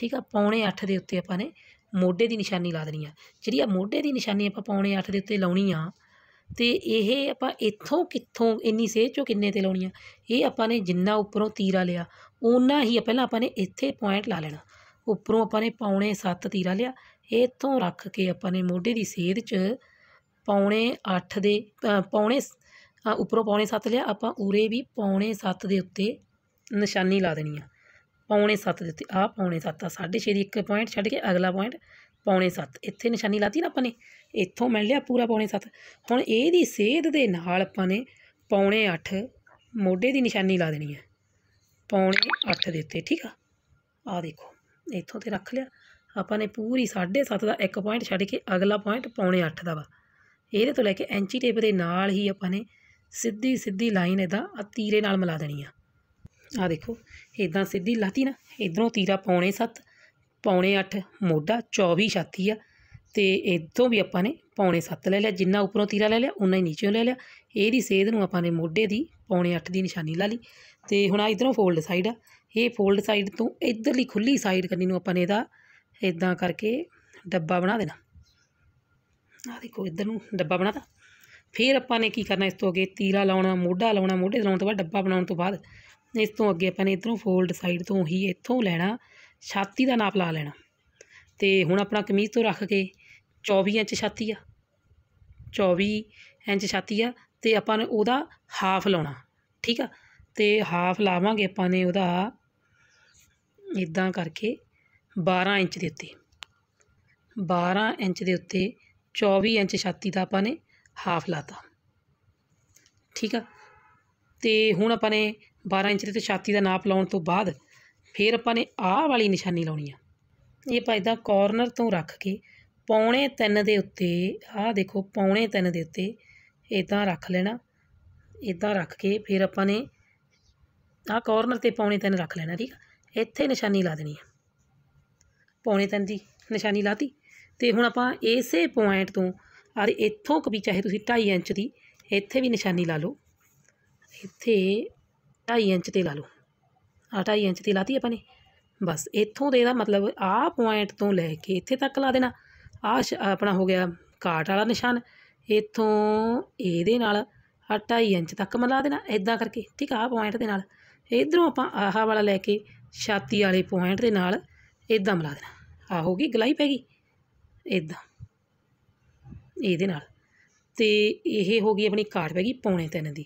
ਠੀਕ ਆ ਪੌਣੇ 8 ਦੇ ਉੱਤੇ ਆਪਾਂ ਨੇ ਮੋਢੇ ਦੀ ਨਿਸ਼ਾਨੀ ਲਾ ਦੇਣੀ ਆ ਜਿਹੜੀ ਆ ਮੋਢੇ ਦੀ ਨਿਸ਼ਾਨੀ ਆਪਾਂ ਪੌਣੇ 8 ਦੇ ਉੱਤੇ ਲਾਉਣੀ ਆ ਤੇ ਇਹ ਆਪਾਂ ਇੱਥੋਂ ਕਿੱਥੋਂ ਇੰਨੀ ਸੇਹ ਚੋਂ ਕਿੰਨੇ ਤੇ ਲਾਉਣੀ ਆ ਇਹ ਆਪਾਂ ਨੇ ਜਿੰਨਾ ਉੱਪਰੋਂ ਤੀਰਾ ਲਿਆ ਉਨਾ ਹੀ ਪਹਿਲਾਂ ਆਪਾਂ ਨੇ ਇੱਥੇ ਪੁਆਇੰਟ ਲਾ ਲੈਣਾ ਉੱਪਰੋਂ ਆਪਾਂ ਨੇ ਪੌਣੇ 7 ਤੀਰਾ ਲਿਆ ਇਹ ਇੱਥੋਂ ਰੱਖ ਕੇ ਆਪਾਂ ਨੇ ਮੋਢੇ ਦੀ ਸੇਧ 'ਚ ਪੌਣੇ 8 ਦੇ ਪੌਣੇ ਉੱਪਰੋਂ ਪੌਣੇ 7 ਲਿਆ ਆਪਾਂ ਉਰੇ ਵੀ ਪੌਣੇ 7 ਦੇ ਉੱਤੇ ਨਿਸ਼ਾਨੀ ਲਾ ਦੇਣੀ ਆ ਪੌਣੇ 7 ਦੇ ਉੱਤੇ ਆ ਪੌਣੇ 7 ਆ 6.5 ਦੀ ਇੱਕ ਪੁਆਇੰਟ ਛੱਡ ਕੇ ਅਗਲਾ ਪੁਆਇੰਟ ਪੌਣੇ 7 ਇੱਥੇ ਨਿਸ਼ਾਨੀ ਲਾਤੀ ਨਾ ਆਪਾਂ ਨੇ ਇੱਥੋਂ ਮਿਲ ਲਿਆ ਪੂਰਾ ਪੌਣੇ 7 ਹੁਣ ਇਹਦੀ ਸੇਧ ਦੇ ਨਾਲ ਆਪਾਂ ਨੇ ਪੌਣੇ 8 ਮੋਢੇ ਦੀ ਨਿਸ਼ਾਨੀ ਲਾ ਦੇਣੀ ਆ ਪੌਣੇ 8 ਦੇ ਉੱਤੇ ਠੀਕ ਆ ਆ ਦੇਖੋ ਇੱਥੋਂ ਤੇ ਰੱਖ ਲਿਆ ਆਪਾਂ ਨੇ ਪੂਰੀ 7.5 ਦਾ ਇੱਕ ਪੁਆਇੰਟ ਛੱਡ ਕੇ ਅਗਲਾ ਪੁਆਇੰਟ ਪੌਣੇ 8 ਦਾ ਵਾ ਇਹਦੇ ਤੋਂ ਲੈ ਕੇ ਐਂਚੀ ਟੇਪ ਦੇ ਨਾਲ ਹੀ ਆਪਾਂ ਨੇ ਸਿੱਧੀ ਸਿੱਧੀ ਲਾਈਨ ਇਦਾਂ ਤੀਰੇ ਨਾਲ ਮਿਲਾ ਦੇਣੀ ਆ ਆ ਦੇਖੋ ਇਦਾਂ ਸਿੱਧੀ ਲਾਤੀ ਨਾ ਇਧਰੋਂ ਤੀਰਾ ਪੌਣੇ 7 ਪੌਣੇ 8 ਮੋਢਾ 24 ਛਾਤੀ ਆ ਤੇ ਇਦੋਂ ਵੀ ਆਪਾਂ ਨੇ ਪੌਣੇ 7 ਲੈ ਲਿਆ ਜਿੰਨਾ ਉੱਪਰੋਂ ਤੀਰਾ ਲੈ ਲਿਆ ਉਨਾ ਹੀ ਨੀਚੇੋਂ ਲੈ ਲਿਆ ਇਹਦੀ ਸੇਧ ਨੂੰ ਆਪਾਂ ਨੇ ਮੋਢੇ ਦੀ ਪੌਣੇ 8 ਦੀ ਨਿਸ਼ਾਨੀ ਲਾ ਲਈ ਤੇ ਹੁਣ ਆ ਇਧਰੋਂ ਫੋਲਡ ਸਾਈਡ ਆ ਇਹ ਫੋਲਡ ਸਾਈਡ ਤੋਂ ਇਧਰਲੀ ਖੁੱਲੀ ਸਾਈਡ ਕੰਨੀ ਨੂੰ ਆਪਾਂ ਨੇ ਇਹਦਾ ਇਦਾਂ ਕਰਕੇ ਡੱਬਾ ਬਣਾ ਦੇਣਾ ਆ ਦੇਖੋ ਇੱਧਰ ਨੂੰ ਡੱਬਾ ਬਣਾਤਾ ਫਿਰ ਆਪਾਂ ਨੇ ਕੀ ਕਰਨਾ ਇਸ ਤੋਂ ਅੱਗੇ ਤੀਰਾ ਲਾਉਣਾ ਮੋਢਾ ਲਾਉਣਾ ਮੋਢੇ ਲਾਉਣ ਤੋਂ ਬਾਅਦ ਡੱਬਾ ਬਣਾਉਣ ਤੋਂ ਬਾਅਦ ਇਸ ਤੋਂ ਅੱਗੇ ਆਪਾਂ ਨੇ ਇਧਰੋਂ ਫੋਲਡ ਸਾਈਡ ਤੋਂ ਹੀ ਇੱਥੋਂ ਲੈਣਾ ਛਾਤੀ ਦਾ ਨਾਪ ਲਾ ਲੈਣਾ ਤੇ ਹੁਣ ਆਪਣਾ ਕਮੀਜ਼ ਤੋਂ ਰੱਖ ਕੇ 24 ਇੰਚ ਛਾਤੀ ਆ 24 ਇੰਚ ਛਾਤੀ ਆ ਤੇ ਆਪਾਂ ਨੇ ਉਹਦਾ ਹਾਫ ਲਾਉਣਾ ਠੀਕ ਆ ਤੇ ਹਾਫ ਲਾਵਾਂਗੇ ਆਪਾਂ ਨੇ ਉਹਦਾ ਇਦਾਂ ਕਰਕੇ 12 ਇੰਚ ਦੇ ਉੱਤੇ 12 ਇੰਚ ਦੇ ਉੱਤੇ 24 ਇੰਚ ਛਾਤੀ ਦਾ ਆਪਾਂ ਨੇ ਹਾਫ ਲਾਤਾ ਠੀਕ ਆ ਤੇ ਹੁਣ ਆਪਾਂ ਨੇ 12 ਇੰਚ ਤੇ ਛਾਤੀ ਦਾ ਨਾਪ ਲਾਉਣ ਤੋਂ ਬਾਅਦ ਫਿਰ ਆਪਾਂ ਨੇ ਆਹ ਵਾਲੀ ਨਿਸ਼ਾਨੀ ਲਾਉਣੀ ਆ ਇਹ ਆਪਾਂ ਕਾਰਨਰ ਤੋਂ ਰੱਖ ਕੇ ਪੌਣੇ 3 ਦੇ ਉੱਤੇ ਆਹ ਦੇਖੋ ਪੌਣੇ 3 ਦੇ ਉੱਤੇ ਇਦਾਂ ਰੱਖ ਲੈਣਾ ਇਦਾਂ ਰੱਖ ਕੇ ਫਿਰ ਆਪਾਂ ਨੇ ਆਹ ਕਾਰਨਰ ਤੇ ਪੌਣੇ 3 ਰੱਖ ਲੈਣਾ ਠੀਕ ਇੱਥੇ ਨਿਸ਼ਾਨੀ ਲਾ ਦੇਣੀ ਆ ਪੌਣੇ 3 ਦੀ ਨਿਸ਼ਾਨੀ ਲਾਤੀ ਤੇ ਹੁਣ ਆਪਾਂ ਇਸੇ ਪੁਆਇੰਟ ਤੋਂ ਅਰ ਇੱਥੋਂ ਕਵੀ ਚਾਹੇ ਤੁਸੀਂ 2.5 ਇੰਚ ਦੀ ਇੱਥੇ ਵੀ ਨਿਸ਼ਾਨੀ ਲਾ ਲਓ ਇੱਥੇ 2.5 ਇੰਚ ਤੇ ਲਾ ਲਓ ਆ 2.5 ਇੰਚ ਤੇ ਲਾਤੀ ਆਪਾਂ ਨੇ ਬਸ ਇੱਥੋਂ ਦੇ ਇਹਦਾ ਮਤਲਬ ਆ ਪੁਆਇੰਟ ਤੋਂ ਲੈ ਕੇ ਇੱਥੇ ਤੱਕ ਲਾ ਦੇਣਾ ਆ ਆਪਣਾ ਹੋ ਗਿਆ ਕਾਟ ਵਾਲਾ ਨਿਸ਼ਾਨ ਇੱਥੋਂ ਇਹਦੇ ਨਾਲ ਆ 2.5 ਇੰਚ ਤੱਕ ਮਲਾ ਦੇਣਾ ਇਦਾਂ ਕਰਕੇ ਠੀਕ ਆ ਪੁਆਇੰਟ ਦੇ ਨਾਲ ਇਧਰੋਂ ਆਪਾਂ ਆਹ ਵਾਲਾ ਲੈ ਕੇ ਛਾਤੀ ਵਾਲੇ ਪੁਆਇੰਟ ਦੇ ਨਾਲ ਇਦਾਂ ਮਲਾ ਦੇਣਾ ਆ ਹੋ ਗਈ ਗਲਾਈ ਪੈ ਗਈ ਇਦਾਂ ਇਹਦੇ ਨਾਲ ਤੇ ਇਹ ਹੋ ਗਈ ਆਪਣੀ ਕਾਟ ਪੈ ਗਈ ਪੌਣੇ ਤਿੰਨ ਦੀ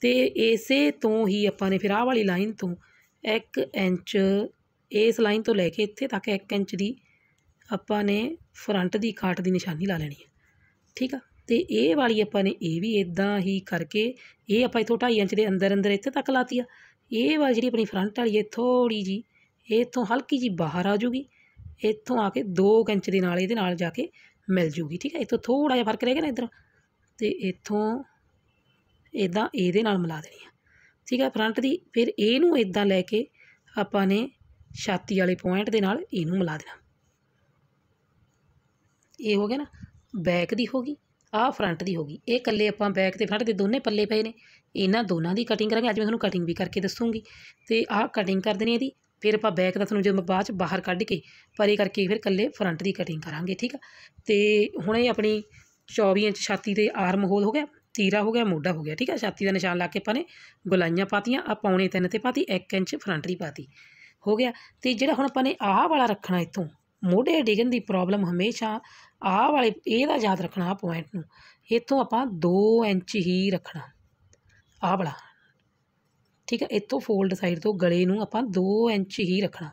ਤੇ ਇਸੇ ਤੋਂ ਹੀ ਆਪਾਂ ਨੇ ਫਿਰ ਆਹ ਵਾਲੀ ਲਾਈਨ ਤੋਂ 1 ਇੰਚ ਇਸ ਲਾਈਨ ਤੋਂ ਲੈ ਕੇ ਇੱਥੇ ਤੱਕ 1 ਇੰਚ ਦੀ ਆਪਾਂ ਨੇ ਫਰੰਟ ਦੀ ਕਾਟ ਦੀ ਨਿਸ਼ਾਨੀ ਲਾ ਲੈਣੀ ਹੈ ਠੀਕ ਆ ਤੇ ਇਹ ਵਾਲੀ ਆਪਾਂ ਨੇ ਇਹ ਵੀ ਇਦਾਂ ਹੀ ਕਰਕੇ ਇਹ ਆਪਾਂ ਇਥੋਂ 2.5 ਇੰਚ ਦੇ ਅੰਦਰ ਅੰਦਰ ਇੱਥੇ ਤੱਕ ਲਾਤੀ ਆ ਇਹ ਵਾਲੀ ਜਿਹੜੀ ਆਪਣੀ ਫਰੰਟ ਵਾਲੀ ਹੈ ਥੋੜੀ ਜੀ ਇਹ ਤੋਂ ਹਲਕੀ ਜੀ ਬਾਹਰ ਆ ਜੂਗੀ ਇੱਥੋਂ ਆ ਕੇ 2 ਇੰਚ ਦੇ ਨਾਲ ਇਹਦੇ ਨਾਲ ਜਾ ਕੇ ਮਿਲ ਜੂਗੀ ਠੀਕ ਹੈ ਇੱਥੋਂ ਥੋੜਾ ਜਿਹਾ ਫਰਕ ਰਹਿ ਗਿਆ ਨਾ ਇਧਰ ਤੇ ਇੱਥੋਂ ਇਦਾਂ ਇਹਦੇ ਨਾਲ ਮਿਲਾ ਦੇਣੀ ਆ ਠੀਕ ਹੈ ਫਰੰਟ ਦੀ ਫਿਰ ਇਹਨੂੰ ਇਦਾਂ ਲੈ ਕੇ ਆਪਾਂ ਨੇ ਛਾਤੀ ਵਾਲੇ ਪੁਆਇੰਟ ਦੇ ਨਾਲ ਇਹਨੂੰ ਮਿਲਾ ਦੇਣਾ ਇਹ ਹੋ ਗਿਆ ਨਾ ਬੈਕ ਦੀ ਹੋ ਗਈ ਆ ਫਰੰਟ ਦੀ ਹੋ ਗਈ ਇਹ ਕੱਲੇ ਆਪਾਂ ਬੈਕ ਤੇ ਫਰੰਟ ਦੇ ਦੋਨੇ ਪੱਲੇ ਪਏ ਨੇ ਇਹਨਾਂ ਦੋਨਾਂ ਦੀ ਕਟਿੰਗ ਕਰਾਂਗੇ ਅੱਜ ਮੈਂ ਤੁਹਾਨੂੰ ਕਟਿੰਗ ਵੀ ਕਰਕੇ ਦੱਸੂਗੀ ਤੇ ਆਹ ਕਟਿੰਗ ਕਰ ਦੇਣੀ ਇਹਦੀ ਫਿਰ ਆਪਾਂ ਬੈਕ ਦਾ ਤੁਹਾਨੂੰ ਜਦੋਂ ਬਾਅਦ ਚ ਬਾਹਰ ਕੱਢ ਕੇ ਪਰੇ ਕਰਕੇ ਫਿਰ ਇਕੱਲੇ ਫਰੰਟ ਦੀ ਕਟਿੰਗ ਕਰਾਂਗੇ ਠੀਕ ਆ ਤੇ ਹੁਣੇ ਆਪਣੀ 24 ਇੰਚ ਛਾਤੀ ਦੇ ਆਰਮ ਹੋਲ ਹੋ ਗਿਆ ਤੀਰਾ ਹੋ ਗਿਆ ਮੋਢਾ ਹੋ ਗਿਆ ਠੀਕ ਆ ਛਾਤੀ ਦਾ ਨਿਸ਼ਾਨ ਲਾ ਕੇ ਆਪਾਂ ਨੇ ਗੁਲਾਈਆਂ ਪਾਤੀਆਂ ਆ ਪੌਣੇ ਤਿੰਨ ਤੇ ਪਾਤੀ 1 ਇੰਚ ਫਰੰਟ ਦੀ ਪਾਤੀ ਹੋ ਗਿਆ ਤੇ ਜਿਹੜਾ ਹੁਣ ਆਪਾਂ ਨੇ ਆਹ ਵਾਲਾ ਰੱਖਣਾ ਇੱਥੋਂ ਮੋਢੇ ਡਿਗਨ ਦੀ ਪ੍ਰੋਬਲਮ ਹਮੇਸ਼ਾ ਆਹ ਵਾਲੇ ਇਹਦਾ ਯਾਦ ਰੱਖਣਾ ਆ ਪੁਆਇੰਟ ਨੂੰ ਇੱਥੋਂ ਆਪਾਂ 2 ਇੰਚ ਹੀ ਰੱਖਣਾ ਆਹ ਵਾਲਾ ਠੀਕ ਹੈ ਇੱਥੋਂ ਫੋਲਡ ਸਾਈਡ ਤੋਂ ਗਲੇ ਨੂੰ ਆਪਾਂ 2 ਇੰਚ ਹੀ ਰੱਖਣਾ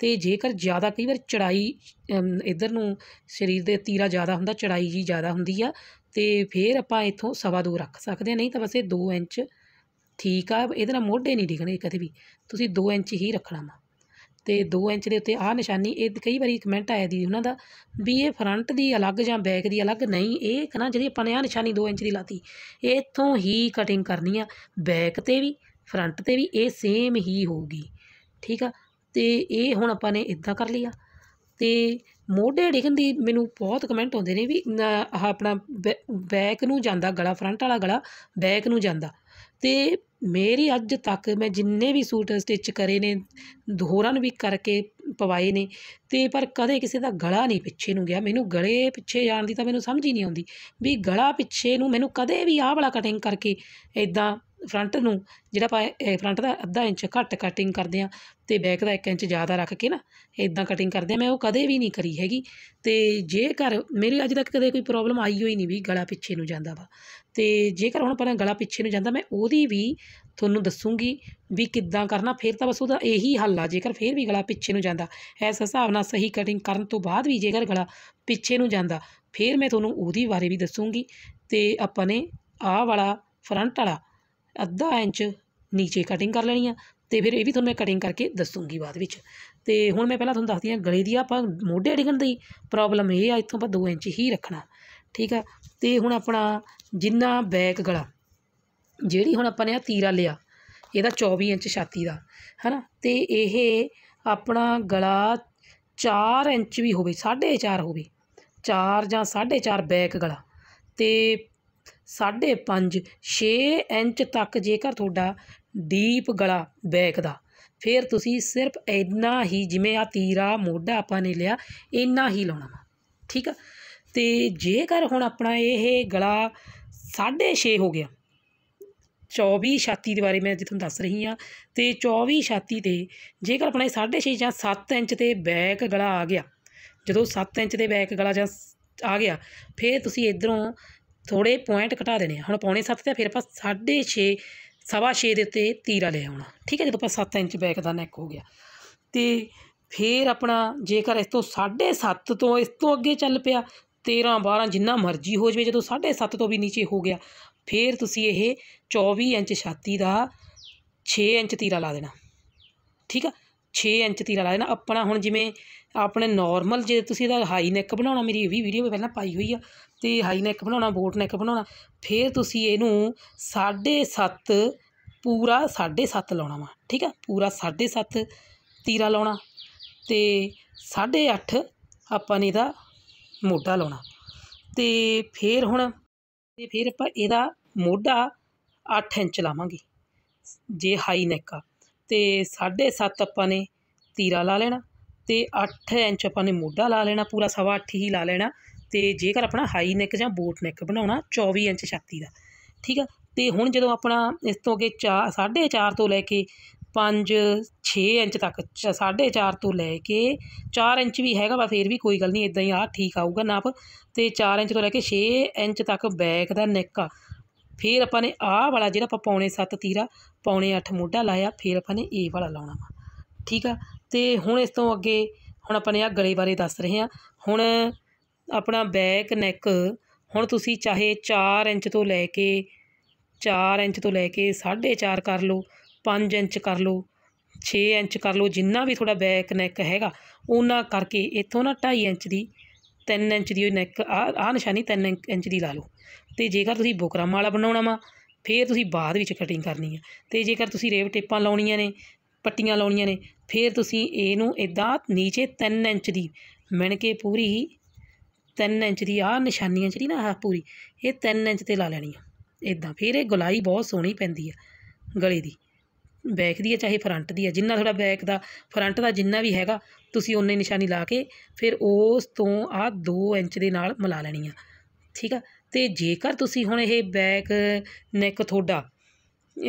ਤੇ ਜੇਕਰ ਜ਼ਿਆਦਾ ਕਈ ਵਾਰ ਚੜਾਈ ਇਧਰ ਨੂੰ ਸਰੀਰ ਦੇ ਤੀਰਾ ਜ਼ਿਆਦਾ ਹੁੰਦਾ ਚੜਾਈ ਜੀ ਜ਼ਿਆਦਾ ਹੁੰਦੀ ਆ ਤੇ ਫੇਰ ਆਪਾਂ ਇਥੋਂ ਸਵਾ ਦੂ ਰੱਖ ਸਕਦੇ ਆ ਨਹੀਂ ਤਾਂ ਬਸ ਇਹ 2 ਇੰਚ ਠੀਕ ਆ ਇਹਦੇ ਨਾਲ ਮੋਢੇ ਨਹੀਂ ਡਿੱਗਣੇ ਕਦੇ ਵੀ ਤੁਸੀਂ 2 ਇੰਚ ਹੀ ਰੱਖਣਾ ਵਾ ਤੇ 2 ਇੰਚ ਦੇ ਉੱਤੇ ਆਹ ਨਿਸ਼ਾਨੀ ਇਹ ਕਈ ਵਾਰੀ ਕਮੈਂਟ ਆਇਆ ਦੀ ਉਹਨਾਂ ਦਾ ਵੀ ਇਹ ਫਰੰਟ ਦੀ ਅਲੱਗ ਜਾਂ ਬੈਕ ਦੀ ਅਲੱਗ ਨਹੀਂ ਇਹ ਕਹਣਾ ਜਿਹੜੀ ਆਪਾਂ ਨੇ ਆਹ ਨਿਸ਼ਾਨੀ 2 ਇੰਚ ਦੀ ਲਾਤੀ ਇਹ ਇੱਥੋਂ ਹੀ ਕਟਿੰਗ ਕਰਨੀ ਆ ਬੈਕ ਤੇ ਵੀ ਫਰੰਟ ਤੇ ਵੀ ਇਹ ਸੇਮ ਹੀ ਹੋਊਗੀ ਠੀਕ ਆ ਤੇ ਇਹ ਹੁਣ ਆਪਾਂ ਨੇ ਇਦਾਂ ਕਰ ਲਿਆ ਤੇ ਮੋਢੇ ਡਿਗਣ ਦੀ ਮੈਨੂੰ ਬਹੁਤ ਕਮੈਂਟ ਆਉਂਦੇ ਨੇ ਵੀ ਆਹ ਆਪਣਾ ਬੈਕ ਨੂੰ ਜਾਂਦਾ ਗਲਾ ਫਰੰਟ ਵਾਲਾ ਗਲਾ ਬੈਕ ਨੂੰ ਜਾਂਦਾ ਤੇ ਮੇਰੀ ਅੱਜ ਤੱਕ ਮੈਂ ਜਿੰਨੇ ਵੀ ਸੂਟ ਸਟਿਚ ਕਰੇ ਨੇ ਦੋਹਰਾਂ ਨੂੰ ਵੀ ਕਰਕੇ ਪਵਾਏ ਨੇ ਤੇ ਪਰ ਕਦੇ ਕਿਸੇ ਦਾ ਗਲਾ ਨਹੀਂ ਪਿੱਛੇ ਨੂੰ ਗਿਆ ਮੈਨੂੰ ਗਲੇ ਪਿੱਛੇ ਜਾਣ ਦੀ ਤਾਂ ਮੈਨੂੰ ਸਮਝ ਹੀ ਨਹੀਂ ਆਉਂਦੀ ਵੀ ਗਲਾ ਪਿੱਛੇ ਨੂੰ ਮੈਨੂੰ ਕਦੇ ਵੀ ਆਹ ਵਾਲਾ ਕਟਿੰਗ ਕਰਕੇ ਇਦਾਂ ਫਰੰਟ ਨੂੰ ਜਿਹੜਾ ਆਪਾਂ ਫਰੰਟ ਦਾ ਅੱਧਾ ਇੰਚ ਘੱਟ ਕਟਿੰਗ ਕਰਦੇ ਆ ਤੇ ਬੈਕ ਦਾ 1 ਇੰਚ ਜ਼ਿਆਦਾ ਰੱਖ ਕੇ ਨਾ ਇਦਾਂ ਕਟਿੰਗ ਕਰਦੇ ਆ ਮੈਂ ਉਹ ਕਦੇ ਵੀ ਨਹੀਂ ਕਰੀ ਹੈਗੀ ਤੇ ਜੇਕਰ ਮੇਰੀ ਅੱਜ ਤੱਕ ਕਦੇ ਕੋਈ ਪ੍ਰੋਬਲਮ ਆਈ ਹੋਈ ਨਹੀਂ ਵੀ ਗਲਾ ਪਿੱਛੇ ਨੂੰ ਜਾਂਦਾ ਵਾ ਤੇ ਜੇਕਰ ਹੁਣ ਪਰ ਗਲਾ ਪਿੱਛੇ ਨੂੰ ਜਾਂਦਾ ਮੈਂ ਉਹਦੀ ਵੀ ਤੁਹਾਨੂੰ ਦੱਸੂਗੀ ਵੀ ਕਿੱਦਾਂ ਕਰਨਾ ਫਿਰ ਤਾਂ ਬਸ ਉਹਦਾ ਇਹੀ ਹੱਲ ਆ ਜੇਕਰ ਫਿਰ ਵੀ ਗਲਾ ਪਿੱਛੇ ਨੂੰ ਜਾਂਦਾ ਇਸ ਹਿਸਾਬ ਨਾਲ ਸਹੀ ਕਟਿੰਗ ਕਰਨ ਤੋਂ ਬਾਅਦ ਵੀ ਜੇਕਰ ਗਲਾ ਪਿੱਛੇ ਨੂੰ ਜਾਂਦਾ ਫਿਰ ਮੈਂ ਤੁਹਾਨੂੰ ਉਹਦੀ ਬਾਰੇ ਵੀ ਦੱਸੂਗੀ ਤੇ ਆਪਾਂ ਨੇ ਆਹ ਵਾਲਾ ਫਰੰਟ ਵਾਲਾ ਅੱਧਾ ਇੰਚ ਨੀਚੇ ਕਟਿੰਗ ਕਰ ਲੈਣੀ ਆ ਤੇ ਫਿਰ ਇਹ ਵੀ ਤੁਹਾਨੂੰ ਮੈਂ ਕਟਿੰਗ ਕਰਕੇ ਦੱਸੂਗੀ ਬਾਅਦ ਵਿੱਚ ਤੇ ਹੁਣ ਮੈਂ ਪਹਿਲਾਂ ਤੁਹਾਨੂੰ ਦੱਸਦੀ ਆ ਗਲੇ ਦੀ ਆਪਾਂ ਮੋਢੇ ਡਿਗਣ ਦੀ ਪ੍ਰੋਬਲਮ ਇਹ ਆ ਇੱਥੋਂ ਆਪਾਂ 2 ਇੰਚ ਹੀ ਰੱਖਣਾ ਠੀਕ ਆ ਤੇ ਹੁਣ ਆਪਣਾ ਜਿੰਨਾ ਬੈਕ ਗਲਾ ਜਿਹੜੀ ਹੁਣ ਆਪਾਂ ਨੇ ਆ ਤੀਰਾ ਲਿਆ ਇਹਦਾ 24 ਇੰਚ ਛਾਤੀ ਦਾ ਹੈ ਨਾ ਇਹ ਆਪਣਾ ਗਲਾ 4 ਇੰਚ ਵੀ ਹੋਵੇ ਸਾਢੇ ਹੋਵੇ 4 ਜਾਂ ਸਾਢੇ ਬੈਕ ਗਲਾ ਤੇ ਸਾਢੇ 6 ਇੰਚ ਤੱਕ ਜੇਕਰ ਤੁਹਾਡਾ ਡੀਪ ਗਲਾ ਬੈਕ ਦਾ ਫਿਰ ਤੁਸੀਂ ਸਿਰਫ ਇੰਨਾ ਹੀ ਜਿਵੇਂ ਆ ਤੀਰਾ ਮੋਢਾ ਆਪਾਂ ਨੇ ਲਿਆ ਇੰਨਾ ਹੀ ਲਾਉਣਾ ਵਾ ਠੀਕ ਆ ਤੇ ਜੇਕਰ ਹੁਣ ਆਪਣਾ ਇਹ ਗਲਾ 6.5 ਹੋ ਗਿਆ 24 ਛਾਤੀ ਦੇ ਬਾਰੇ ਮੈਂ ਅੱਜ ਤੁਹਾਨੂੰ ਦੱਸ ਰਹੀ ਹਾਂ ਤੇ 24 ਛਾਤੀ ਤੇ ਜੇਕਰ ਆਪਣਾ 6.5 ਜਾਂ 7 ਇੰਚ ਤੇ ਬੈਕ ਗਲਾ ਆ ਗਿਆ ਜਦੋਂ 7 ਇੰਚ ਦੇ ਬੈਕ ਗਲਾ ਜਾਂ ਆ ਗਿਆ ਫਿਰ ਤੁਸੀਂ ਇਧਰੋਂ ਥੋੜੇ ਪੁਆਇੰਟ ਘਟਾ ਦੇਣੇ ਹੁਣ ਪੌਣੇ 7 ਤੇ ਫਿਰ ਆਪਾਂ 6.5 ਸਵਾ 6 ਦੇ ਉੱਤੇ ਤੀਰਾ ਲੈ ਆਉਣਾ ਠੀਕ ਹੈ ਜਦੋਂ ਆਪਾਂ 7 ਇੰਚ ਬੈਕ ਦਾ ਨੈਕ ਹੋ ਗਿਆ ਤੇ ਫਿਰ ਆਪਣਾ ਜੇਕਰ ਇਸ ਤੋਂ 7.5 ਤੋਂ ਇਸ ਤੋਂ ਅੱਗੇ ਚੱਲ ਪਿਆ 13 12 ਜਿੰਨਾ ਮਰਜ਼ੀ ਹੋ ਜਵੇ ਜਦੋਂ 7.5 ਤੋਂ ਵੀ ਨੀਚੇ ਹੋ ਗਿਆ ਫਿਰ ਤੁਸੀਂ ਇਹ 24 ਇੰਚ ਛਾਤੀ ਦਾ 6 ਇੰਚ ਤੀਰਾ ਲਾ ਦੇਣਾ ਠੀਕ ਆ 6 ਇੰਚ ਤੀਰਾ ਲਾ ਦੇਣਾ ਆਪਣਾ ਹੁਣ ਜਿਵੇਂ ਆਪਣੇ ਨਾਰਮਲ ਜੇ ਤੁਸੀਂ ਇਹਦਾ ਹਾਈ ਨੈਕ ਬਣਾਉਣਾ ਮੇਰੀ ਇਹ ਵੀ ਵੀਡੀਓ ਪਹਿਲਾਂ ਪਾਈ ਹੋਈ ਆ ਤੇ ਹਾਈ ਨੈਕ ਬਣਾਉਣਾ ਬੋਟ ਨੈਕ ਬਣਾਉਣਾ ਫਿਰ ਤੁਸੀਂ ਇਹਨੂੰ 7.5 ਪੂਰਾ 7.5 ਲਾਉਣਾ ਵਾ ਠੀਕ ਆ ਪੂਰਾ 7.5 ਤੀਰਾ ਲਾਉਣਾ ਤੇ 8.5 ਆਪਾਂ ਨੇ ਇਹਦਾ ਮੋਟਾ ਲਾਉਣਾ ਤੇ ਫਿਰ ਹੁਣ ਤੇ ਫਿਰ ਆਪਾਂ ਇਹਦਾ ਮੋਢਾ 8 ਇੰਚ ਲਾਵਾਂਗੇ ਜੇ ਹਾਈ ਨੈਕ ਆ ਤੇ 7.5 ਆਪਾਂ ਨੇ ਤੀਰਾ ਲਾ ਲੈਣਾ ਤੇ 8 ਇੰਚ ਆਪਾਂ ਨੇ ਮੋਢਾ ਲਾ ਲੈਣਾ ਪੂਰਾ ਸਵਾ 8 ਹੀ ਲਾ ਲੈਣਾ ਤੇ ਜੇਕਰ ਆਪਣਾ ਹਾਈ ਨੈਕ ਜਾਂ ਬੋਟ ਨੈਕ ਬਣਾਉਣਾ 24 ਇੰਚ ਛਾਤੀ ਦਾ ਠੀਕ ਆ ਤੇ ਹੁਣ ਜਦੋਂ ਆਪਣਾ ਇਸ ਤੋਂ ਅੱਗੇ 4 4.5 ਤੋਂ ਲੈ ਕੇ 5 6 ਇੰਚ ਤੱਕ 4.5 ਤੋਂ ਲੈ ਕੇ 4 ਇੰਚ ਵੀ ਹੈਗਾ ਵਾ ਫੇਰ ਵੀ ਕੋਈ ਗੱਲ ਨਹੀਂ ਇਦਾਂ ਹੀ ਆ ਠੀਕ ਆਊਗਾ ਨਾਪ ਤੇ 4 ਇੰਚ ਤੋਂ ਲੈ ਕੇ 6 ਇੰਚ ਤੱਕ ਬੈਕ ਦਾ ਨੈਕ ਆ ਫਿਰ ਆਪਾਂ ਨੇ ਆਹ ਵਾਲਾ ਜਿਹੜਾ ਆਪਾਂ ਪੌਣੇ 7 ਤੀਰਾ ਪੌਣੇ 8 ਮੋਢਾ ਲਾਇਆ ਫਿਰ ਆਪਾਂ ਨੇ ਇਹ ਵਾਲਾ ਲਾਉਣਾ ਵਾ ਠੀਕ ਆ ਤੇ ਹੁਣ ਇਸ ਤੋਂ ਅੱਗੇ ਹੁਣ ਆਪਾਂ ਨੇ ਆ ਗਲੇ ਬਾਰੇ ਦੱਸ ਰਹੇ ਆ ਹੁਣ ਆਪਣਾ ਬੈਕ ਨੈਕ ਹੁਣ ਤੁਸੀਂ ਚਾਹੇ 4 ਇੰਚ ਤੋਂ ਲੈ ਕੇ 4 ਇੰਚ ਤੋਂ ਲੈ ਕੇ 4.5 ਕਰ ਲਓ 5 ਇੰਚ ਕਰ ਲਓ 6 ਇੰਚ ਕਰ ਲਓ ਜਿੰਨਾ ਵੀ ਤੁਹਾਡਾ ਬੈਕ ਨੈਕ ਹੈਗਾ ਉਹਨਾਂ ਕਰਕੇ ਇਥੋਂ ਨਾ 2.5 ਇੰਚ ਦੀ 3 ਇੰਚ ਦੀ ਨੈਕ ਆ ਨਿਸ਼ਾਨੀ 3 ਇੰਚ ਦੀ ਲਾ ਲਓ ਤੇ ਜੇਕਰ ਤੁਸੀਂ ਬੁਕਰਮ ਵਾਲਾ ਬਣਾਉਣਾ ਵਾ ਫੇਰ ਤੁਸੀਂ ਬਾਅਦ ਵਿੱਚ ਕਟਿੰਗ ਕਰਨੀ ਹੈ ਤੇ ਜੇਕਰ ਤੁਸੀਂ ਰੇਵ ਟੇਪਾਂ ਲਾਉਣੀਆਂ ਨੇ ਪੱਟੀਆਂ ਲਾਉਣੀਆਂ ਨੇ ਫੇਰ ਤੁਸੀਂ ਨੂੰ ਇਦਾਂ ਨੀਚੇ 3 ਇੰਚ ਦੀ ਮਣ ਕੇ ਪੂਰੀ 3 ਇੰਚ ਦੀ ਆ ਨਿਸ਼ਾਨੀਆਂ ਜਿਹੜੀ ਨਾ ਆ ਪੂਰੀ ਇਹ 3 ਇੰਚ ਤੇ ਲਾ ਲੈਣੀ ਆ ਇਦਾਂ ਫਿਰ ਇਹ ਗੁਲਾਈ ਬਹੁਤ ਸੋਹਣੀ ਪੈਂਦੀ ਆ ਗਲੇ ਦੀ ਬੈਕ ਦੀ ਆ ਚਾਹੇ ਫਰੰਟ ਦੀ ਆ ਜਿੰਨਾ ਥੋੜਾ ਬੈਕ ਦਾ ਫਰੰਟ ਦਾ ਜਿੰਨਾ ਵੀ ਹੈਗਾ ਤੁਸੀਂ ਉਹਨੇ ਨਿਸ਼ਾਨੀ ਲਾ ਕੇ ਫਿਰ ਉਸ ਤੋਂ ਆਹ 2 ਇੰਚ ਦੇ ਨਾਲ ਮਿਲਾ ਲੈਣੀ ਆ ਠੀਕ ਆ ਤੇ ਜੇਕਰ ਤੁਸੀਂ ਹੁਣ ਇਹ ਬੈਕ ਨੈਕ ਤੁਹਾਡਾ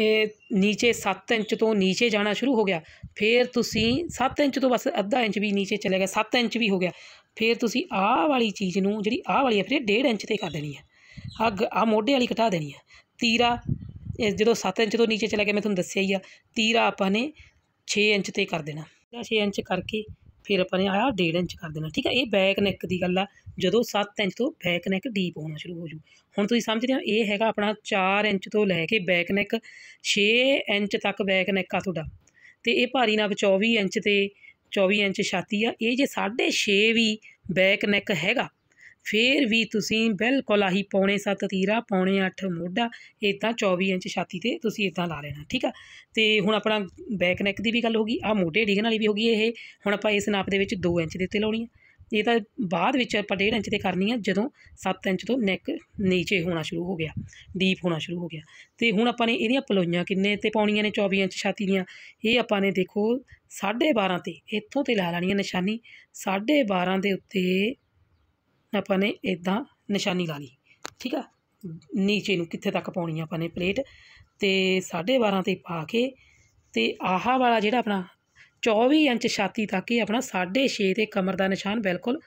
ਇਹ ਨੀਚੇ 7 ਇੰਚ ਤੋਂ ਨੀਚੇ ਜਾਣਾ ਸ਼ੁਰੂ ਹੋ ਗਿਆ ਫਿਰ ਤੁਸੀਂ 7 ਇੰਚ ਤੋਂ ਬਸ ਅੱਧਾ ਇੰਚ ਵੀ ਨੀਚੇ ਚਲੇ ਗਿਆ 7 ਇੰਚ ਵੀ ਹੋ ਗਿਆ ਫਿਰ ਤੁਸੀਂ ਆਹ ਵਾਲੀ ਚੀਜ਼ ਨੂੰ ਜਿਹੜੀ ਆਹ ਵਾਲੀ ਹੈ ਫਿਰ 1.5 ਇੰਚ ਤੇ ਕਰ ਦੇਣੀ ਹੈ ਆ ਆ ਮੋਢੇ ਵਾਲੀ ਘਟਾ ਦੇਣੀ ਹੈ ਤੀਰਾ ਜਦੋਂ 7 ਇੰਚ ਤੋਂ ਨੀਚੇ ਚਲੇ ਗਿਆ ਮੈਂ ਤੁਹਾਨੂੰ ਦੱਸਿਆ ਹੀ ਆ ਤੀਰਾ ਆਪਾਂ ਨੇ 6 ਇੰਚ ਤੇ ਕਰ ਦੇਣਾ 6 ਇੰਚ ਕਰਕੇ ਫਿਰ ਆਪਾਂ ਨੇ ਆਹ 1.5 ਇੰਚ ਕਰ ਦੇਣਾ ਠੀਕ ਹੈ ਇਹ ਬੈਕ ਨੈਕ ਦੀ ਗੱਲ ਆ ਜਦੋਂ 7 ਇੰਚ ਤੋਂ ਬੈਕ ਨੈਕ ਡੀਪ ਹੋਣਾ ਸ਼ੁਰੂ ਹੋ ਜੂ ਹੁਣ ਤੁਸੀਂ ਸਮਝਦੇ ਹੋ ਇਹ ਹੈਗਾ ਆਪਣਾ 4 ਇੰਚ ਤੋਂ ਲੈ ਕੇ ਬੈਕ ਨੈਕ 6 ਇੰਚ ਤੱਕ ਬੈਕ ਨੈਕ ਆ ਤੁਹਾਡਾ ਤੇ ਇਹ ਭਾਰੀ ਨਾਪ 24 ਇੰਚ ਤੇ 24 ਇੰਚ ਛਾਤੀ ਆ ਇਹ ਜੇ 6.5 ਵੀ ਬੈਕ ਨੈਕ ਹੈਗਾ ਫੇਰ ਵੀ ਤੁਸੀਂ ਬਿਲਕੁਲ ਆਹੀ ਪੌਣੇ 7 ਤੀਰਾ ਪੌਣੇ 8 ਮੋਢਾ ਇਦਾਂ 24 ਇੰਚ ਛਾਤੀ ਤੇ ਤੁਸੀਂ ਇਦਾਂ ਲਾ ਲੈਣਾ ਠੀਕ ਆ ਤੇ ਹੁਣ ਆਪਣਾ ਬੈਕ ਨੈਕ ਦੀ ਵੀ ਗੱਲ ਹੋ ਗਈ ਆ ਮੋਢੇ ਡਿਗਣ ਵਾਲੀ ਵੀ ਹੋ ਗਈ ਇਹ ਹੁਣ ਆਪਾਂ ਇਸ ਨਾਪ ਦੇ ਵਿੱਚ 2 ਇੰਚ ਦੇ ਉੱਤੇ ਲਾਉਣੀ ਆ ਇਹ ਤਾਂ ਬਾਅਦ ਵਿੱਚ ਆਪਾਂ 1.5 ਇੰਚ ਤੇ ਕਰਨੀ ਆ ਜਦੋਂ 7 ਇੰਚ ਤੋਂ ਨੈਕ ਨੀਚੇ ਹੋਣਾ ਸ਼ੁਰੂ ਹੋ ਗਿਆ ਡੀਪ ਹੋਣਾ ਸ਼ੁਰੂ ਹੋ ਗਿਆ ਤੇ ਹੁਣ ਆਪਾਂ ਨੇ ਇਹਦੀਆਂ ਪਲੋਈਆਂ ਕਿੰਨੇ ਤੇ ਪਾਉਣੀਆਂ ਨੇ 24 ਇੰਚ ਛਾਤੀ ਦੀਆਂ ਇਹ ਆਪਾਂ ਨੇ ਦੇਖੋ 12.5 ਤੇ ਇੱਥੋਂ ਤੇ ਲਾ ਲੈਣੀ ਆ ਨਿਸ਼ਾਨੀ 12.5 ਦੇ ਉੱਤੇ ਆਪਾਂ ਨੇ ਇਦਾਂ ਨਿਸ਼ਾਨੀ ਲਾ ਲਈ ਠੀਕ ਆ ਨੀਚੇ ਨੂੰ ਕਿੱਥੇ ਤੱਕ ਪਾਉਣੀ ਆਪਾਂ ਨੇ ਪਲੇਟ ਤੇ 12.5 ਤੇ ਪਾ ਕੇ ਤੇ ਆਹ ਵਾਲਾ ਜਿਹੜਾ ਆਪਣਾ 24 ਇੰਚ ਛਾਤੀ ਤੱਕ ਹੀ ਆਪਣਾ 6.5 ਤੇ ਕਮਰ ਦਾ ਨਿਸ਼ਾਨ ਬਿਲਕੁਲ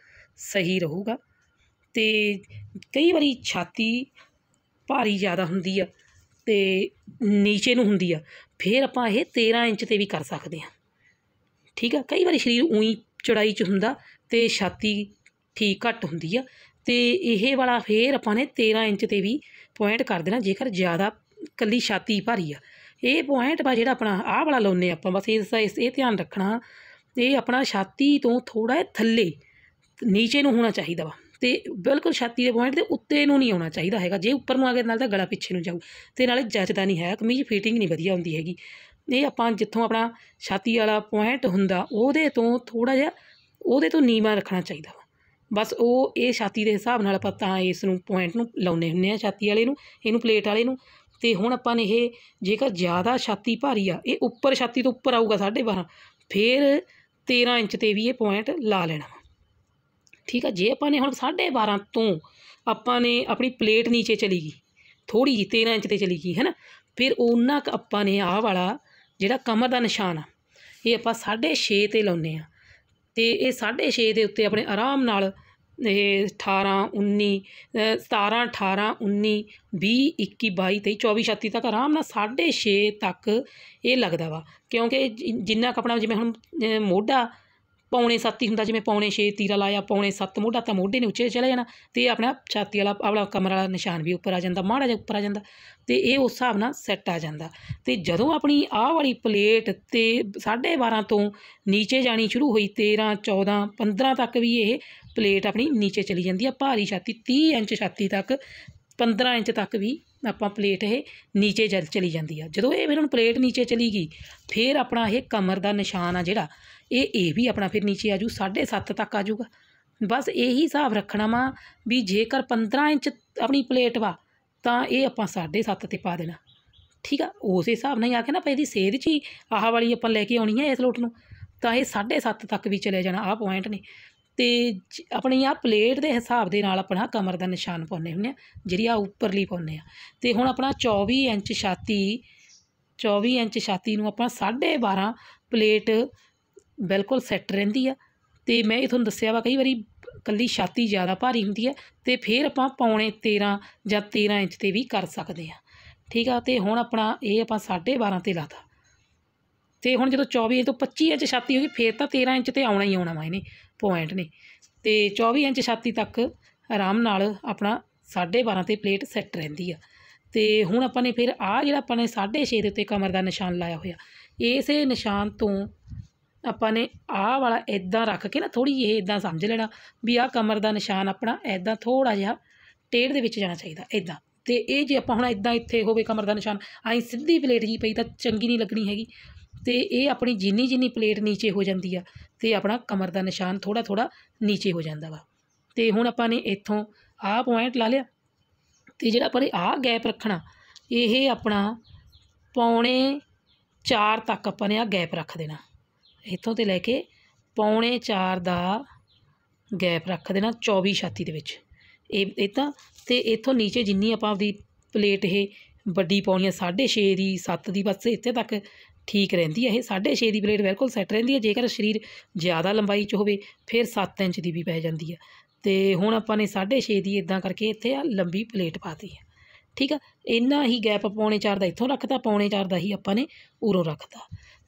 ਸਹੀ ਰਹੂਗਾ ਤੇ ਕਈ ਵਾਰੀ ਛਾਤੀ ਭਾਰੀ ਜ਼ਿਆਦਾ ਹੁੰਦੀ ਆ ਤੇ ਨੀਚੇ ਨੂੰ ਹੁੰਦੀ ਆ ਫਿਰ ਆਪਾਂ ਇਹ 13 ਇੰਚ ਤੇ ਵੀ ਕਰ ਸਕਦੇ ਆ ਠੀਕ ਆ ਕਈ ਵਾਰੀ ਸਰੀਰ ਉਹੀ ਚੜਾਈ 'ਚ ਹੁੰਦਾ ਤੇ ਛਾਤੀ ਠੀਕ ਘੱਟ ਹੁੰਦੀ ਆ ਤੇ ਇਹ ਵਾਲਾ ਫੇਰ ਆਪਾਂ ਨੇ 13 ਇੰਚ ਤੇ ਵੀ ਪੁਆਇੰਟ ਕਰ ਦੇਣਾ ਜੇਕਰ ਜ਼ਿਆਦਾ ਕੱਲੀ ਛਾਤੀ ਭਾਰੀ ਆ ਇਹ ਪੁਆਇੰਟ ਬਾ ਜਿਹੜਾ ਆਪਣਾ ਆਹ ਵਾਲਾ ਲਾਉਨੇ ਆਪਾਂ ਬਸ ਇਸ ਇਸ ਇਹ ਧਿਆਨ ਰੱਖਣਾ ਇਹ ਆਪਣਾ ਛਾਤੀ ਤੋਂ ਥੋੜਾ ਥੱਲੇ ਨੀਚੇ ਨੂੰ ਹੋਣਾ ਚਾਹੀਦਾ ਵਾ ਤੇ ਬਿਲਕੁਲ ਛਾਤੀ ਦੇ ਪੁਆਇੰਟ ਦੇ ਉੱਤੇ ਨੂੰ ਨਹੀਂ ਆਉਣਾ ਚਾਹੀਦਾ ਹੈਗਾ ਜੇ ਉੱਪਰ ਨੂੰ ਆ ਗਿਆ ਨਾਲ ਤਾਂ ਗਲਾ ਪਿੱਛੇ ਨੂੰ ਜਾਊ ਤੇ ਨਾਲੇ ਜੱਜਦਾ ਨਹੀਂ ਹੈ ਕਮੀਜ਼ ਫਿਟਿੰਗ ਨਹੀਂ ਵਧੀਆ ਹੁੰਦੀ ਹੈਗੀ ਇਹ ਆਪਾਂ ਜਿੱਥੋਂ ਆਪਣਾ ਛਾਤੀ ਵਾਲਾ ਪੁਆਇੰਟ ਹੁੰਦਾ ਉਹਦੇ ਤੋਂ ਥੋੜਾ ਜਿਹਾ ਉਹਦੇ ਤੋਂ ਨੀਵਾ ਰੱਖਣਾ ਚਾਹੀਦਾ ਬਸ ਉਹ ਇਹ ਛਾਤੀ ਦੇ ਹਿਸਾਬ ਨਾਲ ਆਪਾਂ ਤਾਂ ਇਸ ਨੂੰ ਪੁਆਇੰਟ ਨੂੰ ਲਾਉਨੇ ਹੁੰਨੇ ਆ ਛਾਤੀ ਵਾਲੇ ਨੂੰ ਇਹਨੂੰ ਪਲੇਟ ਵਾਲੇ ਨੂੰ ਤੇ ਹੁਣ ਆਪਾਂ ਨੇ ਇਹ ਜੇਕਰ ਜ਼ਿਆਦਾ ਛਾਤੀ ਭਾਰੀ ਆ ਇਹ ਉੱਪਰ ਛਾਤੀ ਤੋਂ ਉੱਪਰ ਆਊਗਾ 12.5 ਫਿਰ 13 ਇੰਚ ਤੇ ਵੀ ਇਹ ਪੁਆਇੰਟ ਲਾ ਲੈਣਾ ਠੀਕ ਆ ਜੇ ਆਪਾਂ ਨੇ ਹੁਣ 12.5 ਤੋਂ ਆਪਾਂ ਨੇ ਆਪਣੀ ਪਲੇਟ ਨੀਚੇ ਚਲੀ ਗਈ ਥੋੜੀ ਜੀ 13 ਇੰਚ ਤੇ ਚਲੀ ਗਈ ਹੈਨਾ ਫਿਰ ਉਹਨਾਂ ਆਪਾਂ ਨੇ ਆਹ ਵਾਲਾ ਜਿਹੜਾ ਕਮਰ ਦਾ ਨਿਸ਼ਾਨ ਆ ਇਹ ਆਪਾਂ 6.5 ਤੇ ਲਾਉਨੇ ਆ ਤੇ ਇਹ 6.5 ਦੇ ਉੱਤੇ ਆਪਣੇ ਆਰਾਮ ਨਾਲ ਇਹ 18 19 17 18 19 20 21 22 23 24 ਛੱਤੀ ਤੱਕ ਆਰਾਮ ਨਾਲ 6.5 ਤੱਕ ਇਹ ਲੱਗਦਾ ਵਾ ਕਿਉਂਕਿ ਜਿੰਨਾ ਕਪੜਾ ਜਿਵੇਂ ਹੁਣ ਮੋਢਾ ਪੌਣੇ 7 ਹੀ ਹੁੰਦਾ ਜਿਵੇਂ ਪੌਣੇ 6 ਤੀਰਾ ਲਾਇਆ ਪੌਣੇ 7 ਮੋਢਾ ਤਾਂ ਮੋਢੇ ਨੇ ਉੱਚੇ ਚਲੇ ਜਾਣਾ ਤੇ ਆਪਣਾ ਛਾਤੀ ਵਾਲਾ ਆਪਣਾ ਕਮਰ ਵਾਲਾ ਨਿਸ਼ਾਨ ਵੀ ਉੱਪਰ ਆ ਜਾਂਦਾ ਮਾੜਾ ਜਿਹਾ ਉੱਪਰ ਆ ਜਾਂਦਾ ਤੇ ਇਹ ਉਸ ਹਿਸਾਬ ਨਾਲ ਸੈੱਟ ਆ ਜਾਂਦਾ ਤੇ ਜਦੋਂ ਆਪਣੀ ਆਹ ਵਾਲੀ ਪਲੇਟ ਤੇ 12:30 ਤੋਂ ਨੀਚੇ ਜਾਣੀ ਸ਼ੁਰੂ ਹੋਈ 13 14 15 ਤੱਕ ਵੀ ਇਹ ਪਲੇਟ ਆਪਣੀ ਨੀਚੇ ਚਲੀ ਜਾਂਦੀ ਆ ਭਾਰੀ ਛਾਤੀ 30 ਇੰਚ ਛਾਤੀ ਤੱਕ 15 ਇੰਚ ਤੱਕ ਵੀ ਆਪਾਂ ਪਲੇਟ ਇਹ ਨੀਚੇ ਜਲ ਚਲੀ ਜਾਂਦੀ ਆ ਜਦੋਂ ਇਹ ਫਿਰ ਹੁਣ ਪਲੇਟ ਨੀਚੇ ਚਲੀ ਗਈ ਫਿਰ ਆਪਣਾ ਇਹ ਕਮਰ ਦਾ ਨਿਸ਼ਾਨ ਆ ਜਿਹੜਾ ਇਹ ਇਹ ਵੀ ਆਪਣਾ ਫਿਰ ਨੀਚੇ ਆਜੂ 7.5 ਤੱਕ ਆਜੂਗਾ ਬਸ ਇਹੀ ਹਿਸਾਬ ਰੱਖਣਾ ਵਾ ਵੀ ਜੇਕਰ 15 ਇੰਚ ਆਪਣੀ ਪਲੇਟ ਵਾ ਤਾਂ ਇਹ ਆਪਾਂ 7.5 ਤੇ ਪਾ ਦੇਣਾ ਠੀਕ ਆ ਉਸੇ ਹਿਸਾਬ ਨਾਲ ਹੀ ਆ ਕੇ ਨਾ ਆਪਾਂ ਇਹਦੀ ਸੇਧ 'ਚ ਆਹ ਵਾਲੀ ਆਪਾਂ ਲੈ ਕੇ ਆਉਣੀ ਆ ਇਸ ਲੋਟ ਨੂੰ ਤਾਂ ਇਹ 7.5 ਤੱਕ ਵੀ ਚਲੇ ਜਾਣਾ ਆਹ ਪੁਆਇੰਟ ਨੇ ਤੇ ਆਪਣੀ ਆ ਪਲੇਟ ਦੇ ਹਿਸਾਬ ਦੇ ਨਾਲ ਆਪਣਾ ਕਮਰ ਦਾ ਨਿਸ਼ਾਨ ਪਾਉਨੇ ਹੁੰਨੇ ਆ ਜਿਹੜੀ ਆ ਉੱਪਰਲੀ ਪਾਉਨੇ ਆ ਤੇ ਹੁਣ ਆਪਣਾ 24 ਇੰਚ ਛਾਤੀ 24 ਇੰਚ ਛਾਤੀ ਨੂੰ ਆਪਾਂ 12.5 ਪਲੇਟ ਬਿਲਕੁਲ ਸੈੱਟ ਰਹਿੰਦੀ ਆ ਤੇ ਮੈਂ ਇਹ ਤੁਹਾਨੂੰ ਦੱਸਿਆ ਵਾ ਕਈ ਵਾਰੀ ਕੱਲੀ ਛਾਤੀ ਜ਼ਿਆਦਾ ਭਾਰੀ ਹੁੰਦੀ ਆ ਤੇ ਫਿਰ ਆਪਾਂ ਪੌਣੇ 13 ਜਾਂ 13 ਇੰਚ ਤੇ ਵੀ ਕਰ ਸਕਦੇ ਆ ਠੀਕ ਆ ਤੇ ਹੁਣ ਆਪਣਾ ਇਹ ਆਪਾਂ 12.5 ਤੇ ਲਾਤਾ ਤੇ ਹੁਣ ਜਦੋਂ 24 ਤੋਂ 25 ਇੰਚ ਛਾਤੀ ਹੋ ਗਈ ਫੇਰ ਤਾਂ 13 ਇੰਚ ਤੇ ਆਉਣਾ ਹੀ ਆਉਣਾ ਵਾ ਇਹਨੇ ਪੁਆਇੰਟ ਨੇ ਤੇ 24 ਇੰਚ ਛਾਤੀ ਤੱਕ ਆਰਾਮ ਨਾਲ ਆਪਣਾ 12.5 ਤੇ ਪਲੇਟ ਸੈੱਟ ਰਹਿੰਦੀ ਆ ਤੇ ਹੁਣ ਆਪਾਂ ਨੇ ਫਿਰ ਆ ਜਿਹੜਾ ਆਪਾਂ ਨੇ 6.5 ਦੇ ਉੱਤੇ ਕਮਰ ਦਾ ਨਿਸ਼ਾਨ ਲਾਇਆ ਹੋਇਆ ਇਸੇ ਨਿਸ਼ਾਨ ਤੋਂ ਆਪਾਂ ਨੇ ਆ ਵਾਲਾ ਇਦਾਂ ਰੱਖ ਕੇ ਨਾ ਥੋੜੀ ਇਹ ਇਦਾਂ ਸਮਝ ਲੈਣਾ ਵੀ ਆਹ ਕਮਰ ਦਾ ਨਿਸ਼ਾਨ ਆਪਣਾ ਇਦਾਂ ਥੋੜਾ ਜਿਹਾ ਟੇੜ ਦੇ ਵਿੱਚ ਜਾਣਾ ਚਾਹੀਦਾ ਇਦਾਂ ਤੇ ਇਹ ਜੇ ਆਪਾਂ ਹੁਣ ਇਦਾਂ ਇੱਥੇ ਹੋਵੇ ਕਮਰ ਦਾ ਨਿਸ਼ਾਨ ਆਈ ਸਿੱਧੀ ਪਲੇਟ ਜੀ ਪਈ ਤਾਂ ਚੰਗੀ ਨਹੀਂ ਲੱਗਣੀ ਹੈਗੀ ਤੇ ਇਹ ਆਪਣੀ ਜਿੰਨੀ ਜਿੰਨੀ ਪਲੇਟ ਨੀਚੇ ਹੋ ਜਾਂਦੀ ਆ ਤੇ ਆਪਣਾ ਕਮਰ ਦਾ ਨਿਸ਼ਾਨ ਥੋੜਾ ਥੋੜਾ ਨੀਚੇ ਹੋ ਜਾਂਦਾ ਵਾ ਤੇ ਹੁਣ ਆਪਾਂ ਨੇ ਇੱਥੋਂ ਆਹ ਪੁਆਇੰਟ ਲਾ ਲਿਆ ਤੇ ਜਿਹੜਾ ਪਰ ਨੇ ਆਹ ਗੈਪ ਰੱਖਣਾ ਇਹ ਆਪਣਾ ਪੌਣੇ 4 ਤੱਕ ਆਪਾਂ ਨੇ ਆ ਗੈਪ ਰੱਖ ਦੇਣਾ ਇੱਥੋਂ ਤੇ ਲੈ ਕੇ ਪੌਣੇ 4 ਦਾ ਗੈਪ ਰੱਖ ਦੇਣਾ 24 ਛਾਤੀ ਦੇ ਵਿੱਚ ਇਹ ਇਹ ਤਾਂ ਤੇ ਇੱਥੋਂ ਨੀਚੇ ਜਿੰਨੀ ਆਪਾਂ ਆਪਦੀ ਪਲੇਟ ਇਹ ਵੱਡੀ ਪਾਉਣੀ ਆ 6.5 ਦੀ 7 ਦੀ ਬਸ ਇੱਥੇ ਤੱਕ ਠੀਕ ਰਹਿੰਦੀ ਹੈ ਇਹ 6.5 ਦੀ ਪਲੇਟ ਬਿਲਕੁਲ ਸੈੱਟ ਰਹਿੰਦੀ ਹੈ ਜੇਕਰ ਸਰੀਰ ਜ਼ਿਆਦਾ ਲੰਬਾਈ 'ਚ ਹੋਵੇ ਫਿਰ 7 ਇੰਚ ਦੀ ਵੀ ਪੈ ਜਾਂਦੀ ਹੈ ਤੇ ਹੁਣ ਆਪਾਂ ਨੇ 6.5 ਦੀ ਇਦਾਂ ਕਰਕੇ ਇੱਥੇ ਆ ਲੰਬੀ ਪਲੇਟ ਪਾਤੀ ਹੈ ਠੀਕ ਆ ਇੰਨਾ ਹੀ ਗੈਪ ਪੌਣੇ 4 ਦਾ ਇੱਥੋਂ ਰੱਖਦਾ ਪੌਣੇ 4 ਦਾ ਹੀ ਆਪਾਂ ਨੇ ਉਰੋਂ ਰੱਖਦਾ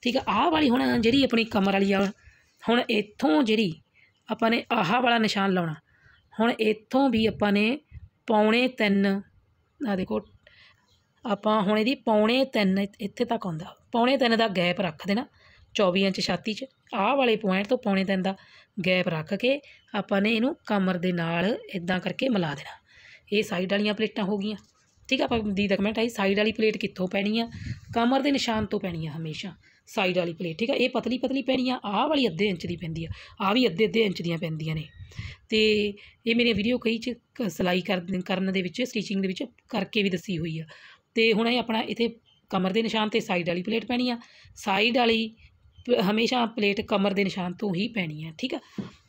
ਠੀਕ ਆ ਆਹ ਵਾਲੀ ਹੁਣ ਜਿਹੜੀ ਆਪਣੀ ਕਮਰ ਵਾਲੀ ਆ ਹੁਣ ਇੱਥੋਂ ਜਿਹੜੀ ਆਪਾਂ ਨੇ ਆਹ ਵਾਲਾ ਨਿਸ਼ਾਨ ਲਾਉਣਾ ਹੁਣ ਇੱਥੋਂ ਵੀ ਆਪਾਂ ਨੇ ਪੌਣੇ 3 ਆ ਦੇਖੋ ਆਪਾਂ ਹੁਣ ਇਹਦੀ ਪੌਣੇ 3 ਇੱਥੇ ਤੱਕ ਆਉਂਦਾ ਪੌਣੇ 3 ਦਾ ਗੈਪ ਰੱਖ ਦੇਣਾ 24 ਇੰਚ ਛਾਤੀ 'ਚ ਆਹ ਵਾਲੇ ਪੁਆਇੰਟ ਤੋਂ ਪੌਣੇ 3 ਦਾ ਗੈਪ ਰੱਖ ਕੇ ਆਪਾਂ ਨੇ ਇਹਨੂੰ ਕਮਰ ਦੇ ਨਾਲ ਇਦਾਂ ਕਰਕੇ ਮਿਲਾ ਦੇਣਾ ਇਹ ਸਾਈਡ ਵਾਲੀਆਂ ਪਲੇਟਾਂ ਹੋ ਗਈਆਂ ਠੀਕ ਆ ਆਪਾਂ ਦੀ ਦਾ ਕਮੈਂਟ ਆਈ ਸਾਈਡ ਵਾਲੀ ਪਲੇਟ ਕਿੱਥੋਂ ਪੈਣੀ ਆ ਕਮਰ ਦੇ ਨਿਸ਼ਾਨ ਤੋਂ ਪੈਣੀ ਆ ਹਮੇਸ਼ਾ ਸਾਈਡ ਵਾਲੀ ਪਲੇਟ ਠੀਕ ਆ ਇਹ ਪਤਲੀ ਪਤਲੀ ਪੈਣੀ ਆ ਆਹ ਵਾਲੀ ਅੱਧੇ ਇੰਚ ਦੀ ਪੈਂਦੀ ਆ ਆਹ ਵੀ ਅੱਧੇ ਅੱਧੇ ਇੰਚ ਦੀਆਂ ਪੈਂਦੀਆਂ ਨੇ ਤੇ ਇਹ ਮੇਰੀ ਵੀਡੀਓ ਕਈ ਚ ਸਲਾਈ ਕਰਨ ਦੇ ਵਿੱਚ ਸਟਿਚਿੰਗ ਦੇ ਵਿੱਚ ਕਰਕੇ ਵੀ ਦੱਸੀ ਹੋਈ ਆ ਤੇ ਹੁਣ ਇਹ ਆਪਣਾ ਇਥੇ ਕਮਰ ਦੇ ਨਿਸ਼ਾਨ ਤੇ ਸਾਈਡ ਵਾਲੀ ਪਲੇਟ ਪੈਣੀ ਆ ਸਾਈਡ ਵਾਲੀ ਹਮੇਸ਼ਾ ਪਲੇਟ ਕਮਰ ਦੇ ਨਿਸ਼ਾਨ ਤੋਂ ਹੀ ਪੈਣੀ ਆ ਠੀਕ ਆ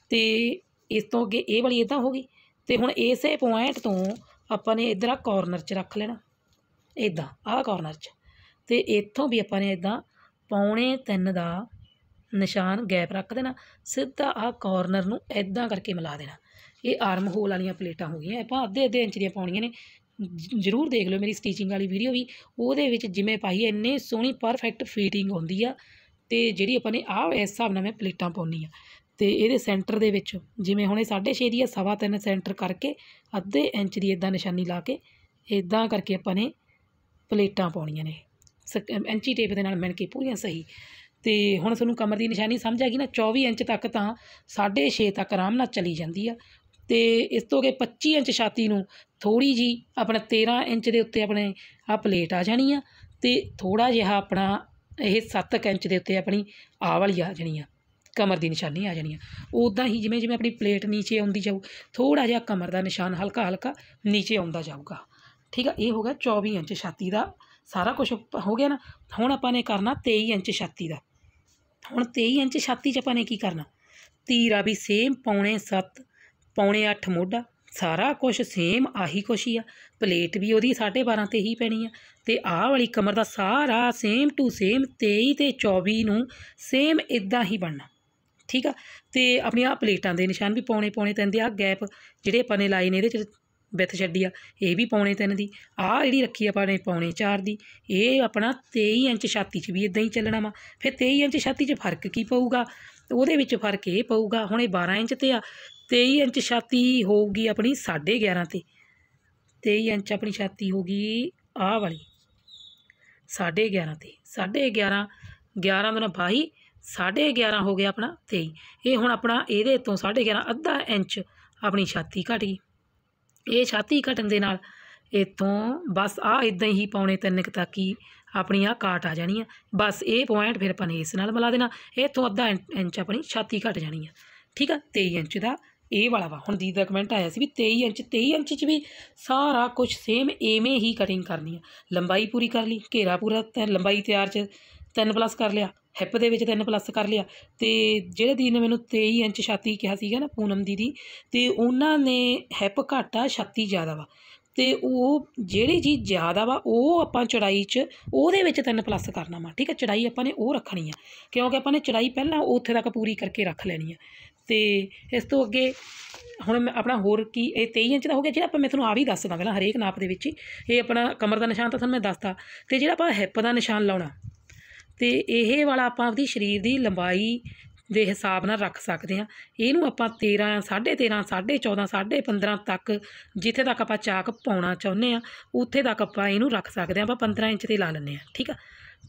ਤੇ ਇਸ ਤੋਂ ਅੱਗੇ ਇਹ ਵਾਲੀ ਇਦਾਂ ਹੋ ਗਈ ਤੇ ਹੁਣ ਇਸੇ ਪੁਆਇੰਟ ਤੋਂ ਆਪਾਂ ਨੇ ਇਧਰ ਆ ਕਾਰਨਰ 'ਚ ਰੱਖ ਲੈਣਾ ਇਦਾਂ ਆਹ ਕਾਰਨਰ 'ਚ ਤੇ ਇੱਥੋਂ ਵੀ ਆਪਾਂ ਨੇ ਇਦਾਂ ਪੌਣੇ 3 ਦਾ ਨਿਸ਼ਾਨ ਗੈਪ ਰੱਖ ਦੇਣਾ ਸਿੱਧਾ ਆਹ ਕਾਰਨਰ ਨੂੰ ਇਦਾਂ ਕਰਕੇ ਮਿਲਾ ਦੇਣਾ ਇਹ ਆਰਮ ਹੋਲ ਵਾਲੀਆਂ ਪਲੇਟਾਂ ਹੋ ਗਈਆਂ ਆਪਾਂ ਅੱਧੇ ਅੱਧੇ ਇੰਚ ਦੀਆਂ ਪਾਉਣੀਆਂ ਨੇ ਜ਼ਰੂਰ ਦੇਖ ਲਿਓ ਮੇਰੀ ਸਟੀਚਿੰਗ ਵਾਲੀ ਵੀਡੀਓ ਵੀ ਉਹਦੇ ਵਿੱਚ ਜਿਵੇਂ ਪਾਈ ਹੈ ਇੰਨੇ ਸੋਹਣੀ ਪਰਫੈਕਟ ਫਿਟਿੰਗ ਆਉਂਦੀ ਆ ਤੇ ਜਿਹੜੀ ਆਪਾਂ ਨੇ ਆ ਇਸ ਹਿਸਾਬ ਨਾਲ ਮੈਂ ਪਲੇਟਾਂ ਪਾਉਣੀ ਆ ਤੇ ਇਹਦੇ ਸੈਂਟਰ ਦੇ ਵਿੱਚ ਜਿਵੇਂ ਹੁਣੇ 6.5 ਦੀ ਆ ਸਵਾ 3 ਸੈਂਟਰ ਕਰਕੇ ਅੱਧੇ ਇੰਚ ਦੀ ਇਦਾਂ ਨਿਸ਼ਾਨੀ ਲਾ ਕੇ ਇਦਾਂ ਕਰਕੇ ਆਪਾਂ ਨੇ ਪਲੇਟਾਂ ਪਾਉਣੀਆਂ ਨੇ ਐਂਚੀ ਟੇਪ ਦੇ ਨਾਲ ਮਿਣ ਕੇ ਪੂਰੀਆਂ ਸਹੀ ਤੇ ਹੁਣ ਤੁਹਾਨੂੰ ਕਮਰ ਦੀ ਨਿਸ਼ਾਨੀ ਸਮਝ ਆ ਗਈ ਨਾ 24 ਇੰਚ ਤੱਕ ਤਾਂ 6.5 ਤੱਕ ਆਰਾਮ ਨਾਲ ਚਲੀ ਜਾਂਦੀ ਆ ਤੇ ਇਸ ਤੋਂ ਅਗੇ 25 ਇੰਚ ਛਾਤੀ ਨੂੰ ਥੋੜੀ ਜੀ ਆਪਣੇ 13 ਇੰਚ ਦੇ ਉੱਤੇ ਆਪਣੇ ਆ ਪਲੇਟ ਆ ਜਾਣੀ ਆ ਤੇ ਥੋੜਾ ਜਿਹਾ ਆਪਣਾ ਇਹ 7 ਇੰਚ ਦੇ ਉੱਤੇ ਆਪਣੀ ਆ ਵਾਲੀ ਆ ਜਾਣੀ ਆ ਕਮਰ ਦੀ ਨਿਸ਼ਾਨੀ ਆ ਜਾਣੀ ਆ ਉਦਾਂ ਹੀ ਜਿਵੇਂ ਜਿਵੇਂ ਆਪਣੀ ਪਲੇਟ ਨੀਚੇ ਆਉਂਦੀ ਜਾਊ ਥੋੜਾ ਜਿਹਾ ਕਮਰ ਦਾ ਨਿਸ਼ਾਨ ਹਲਕਾ ਹਲਕਾ ਨੀਚੇ ਆਉਂਦਾ ਜਾਊਗਾ ਠੀਕ ਆ ਇਹ ਹੋ ਗਿਆ 24 ਇੰਚ ਛਾਤੀ ਦਾ ਸਾਰਾ ਕੁਝ ਹੋ ਗਿਆ ਨਾ ਹੁਣ ਆਪਾਂ ਨੇ ਕਰਨਾ 23 ਇੰਚ ਛਾਤੀ ਦਾ ਹੁਣ 23 ਇੰਚ ਛਾਤੀ 'ਚ ਆਪਾਂ ਨੇ ਕੀ ਕਰਨਾ ਤੀਰਾ ਵੀ ਸੇਮ ਪੌਣੇ 7 ਪੌਣੇ 8 ਮੋਢਾ ਸਾਰਾ ਕੁਝ ਸੇਮ ਆਹੀ ਕੁਝ ਹੀ ਆ ਪਲੇਟ ਵੀ ਉਹਦੀ 12.5 ਤੇ ਹੀ ਪੈਣੀ ਆ ਤੇ ਆਹ ਵਾਲੀ ਕਮਰ ਦਾ ਸਾਰਾ ਸੇਮ ਟੂ ਸੇਮ 23 ਤੇ 24 ਨੂੰ ਸੇਮ ਇਦਾਂ ਹੀ ਬਣਨਾ ਠੀਕ ਆ ਤੇ ਆਪਣੀਆਂ ਪਲੇਟਾਂ ਦੇ ਨਿਸ਼ਾਨ ਵੀ ਪੌਣੇ ਪੌਣੇ ਤਿੰਨ ਦੇ ਆ ਗੈਪ ਜਿਹੜੇ ਆਪਾਂ ਨੇ ਲਾਈ ਨੇ ਇਹਦੇ ਚ ਵਿਥ ਛੱਡੀ ਆ ਇਹ ਵੀ ਪੌਣੇ ਤਿੰਨ ਦੀ ਆ ਜਿਹੜੀ ਰੱਖੀ ਆਪਾਂ ਨੇ ਪੌਣੇ ਚਾਰ ਦੀ ਇਹ ਆਪਣਾ 23 ਇੰਚ ਛਾਤੀ 'ਚ ਵੀ ਇਦਾਂ ਹੀ ਚੱਲਣਾ ਵਾ ਫਿਰ 23 ਇੰਚ ਛਾਤੀ 'ਚ ਫਰਕ ਕੀ ਪਊਗਾ ਉਹਦੇ ਵਿੱਚ ਫਰਕ ਇਹ ਪਊਗਾ ਹੁਣ ਇਹ 12 ਇੰਚ ਤੇ ਆ 23 ਇੰਚ ਛਾਤੀ ਹੋਊਗੀ ਆਪਣੀ 11.5 ਤੇ 23 ਇੰਚ ਆਪਣੀ ਛਾਤੀ ਹੋਗੀ ਆਹ ਵਾਲੀ 11.5 ਤੇ 11.5 11 ਦਾ 22 11.5 ਹੋ ਗਿਆ ਆਪਣਾ 23 ਇਹ ਹੁਣ ਆਪਣਾ ਇਹਦੇ ਤੋਂ 11.5 ਅੱਧਾ ਇੰਚ ਆਪਣੀ ਛਾਤੀ ਘਟ ਗਈ ਇਹ ਛਾਤੀ ਘਟਣ ਦੇ ਨਾਲ ਇਥੋਂ ਬਸ ਆ ਇਦਾਂ ਹੀ ਪੌਣੇ ਇੱਕ ਤੱਕ ਹੀ ਆਪਣੀ ਆ ਕਾਟ ਆ ਜਾਣੀ ਆ ਬਸ ਇਹ ਪੁਆਇੰਟ ਫਿਰ ਆਪਾਂ ਨੇ ਇਸ ਨਾਲ ਮਿਲਾ ਦੇਣਾ ਇਥੋਂ ਅੱਧਾ ਇੰਚ ਆਪਣੀ ਛਾਤੀ ਘਟ ਜਾਣੀ ਆ ਠੀਕ ਆ 23 ਇੰਚ ਦਾ ਇਹ ਵਾਲਾ ਵਾ ਹੁਣ ਦੀਦੀ ਦਾ ਕਮੈਂਟ ਆਇਆ ਸੀ ਵੀ 23 ਇੰਚ 23 ਇੰਚ 'ਚ ਵੀ ਸਾਰਾ ਕੁਝ ਸੇਮ ਏਵੇਂ ਹੀ ਕਟਿੰਗ ਕਰਨੀ ਆ ਲੰਬਾਈ ਪੂਰੀ ਕਰ ਲਈ ਘੇਰਾ ਪੂਰਾ ਤੇ ਲੰਬਾਈ ਤਿਆਰ 'ਚ 3 ਪਲੱਸ ਕਰ ਲਿਆ ਹਿੱਪ ਦੇ ਵਿੱਚ 3 ਪਲੱਸ ਕਰ ਲਿਆ ਤੇ ਜਿਹੜੇ ਦੀਨ ਨੇ ਮੈਨੂੰ 23 ਇੰਚ ਛਾਤੀ ਕਿਹਾ ਸੀਗਾ ਨਾ ਪੂਨਮ ਦੀਦੀ ਤੇ ਉਹਨਾਂ ਨੇ ਹਿੱਪ ਘਾਟਾ ਛਾਤੀ ਜ਼ਿਆਦਾ ਵਾ ਤੇ ਉਹ ਜਿਹੜੀ ਜੀ ਜ਼ਿਆਦਾ ਵਾ ਉਹ ਆਪਾਂ ਚੜਾਈ 'ਚ ਉਹਦੇ ਵਿੱਚ ਤਿੰਨ ਪਲੱਸ ਕਰਨਾ ਵਾ ਠੀਕ ਹੈ ਚੜਾਈ ਆਪਾਂ ਨੇ ਉਹ ਰੱਖਣੀ ਆ ਕਿਉਂਕਿ ਆਪਾਂ ਨੇ ਚੜਾਈ ਪਹਿਲਾਂ ਉੱਥੇ ਤੱਕ ਪੂਰੀ ਕਰਕੇ ਰੱਖ ਲੈਣੀ ਆ ਤੇ ਇਸ ਤੋਂ ਅੱਗੇ ਹੁਣ ਮੈਂ ਆਪਣਾ ਹੋਰ ਕੀ ਇਹ 23 ਇੰਚ ਦਾ ਹੋ ਗਿਆ ਜਿਹੜਾ ਆਪਾਂ ਮੈਂ ਤੁਹਾਨੂੰ ਆ ਵੀ ਦੱਸਦਾ ਪਹਿਲਾਂ ਹਰੇਕ ਨਾਪ ਦੇ ਵਿੱਚ ਇਹ ਆਪਣਾ ਕਮਰ ਦਾ ਨਿਸ਼ਾਨ ਤਾਂ ਤੁਹਾਨੂੰ ਮੈਂ ਦੱਸਤਾ ਤੇ ਜਿਹੜਾ ਆਪਾਂ ਹਿੱਪ ਦਾ ਨਿਸ਼ਾਨ ਲਾਉਣਾ ਤੇ ਇਹ ਵਾਲਾ ਆਪਾਂ ਆਪਣੀ ਸਰੀਰ ਦੀ ਲੰਬਾਈ ਦੇ ਹਿਸਾਬ ਨਾਲ ਰੱਖ ਸਕਦੇ ਹਾਂ ਇਹਨੂੰ ਆਪਾਂ 13 13.5 14.5 15 ਤੱਕ ਜਿੱਥੇ ਤੱਕ ਆਪਾਂ ਚਾਕ ਪਾਉਣਾ ਚਾਹੁੰਦੇ ਆ ਉੱਥੇ ਤੱਕ ਆਪਾਂ ਇਹਨੂੰ ਰੱਖ ਸਕਦੇ ਆ ਆਪਾਂ 15 ਇੰਚ ਤੇ ਲਾ ਲੈਂਦੇ ਆ ਠੀਕ ਆ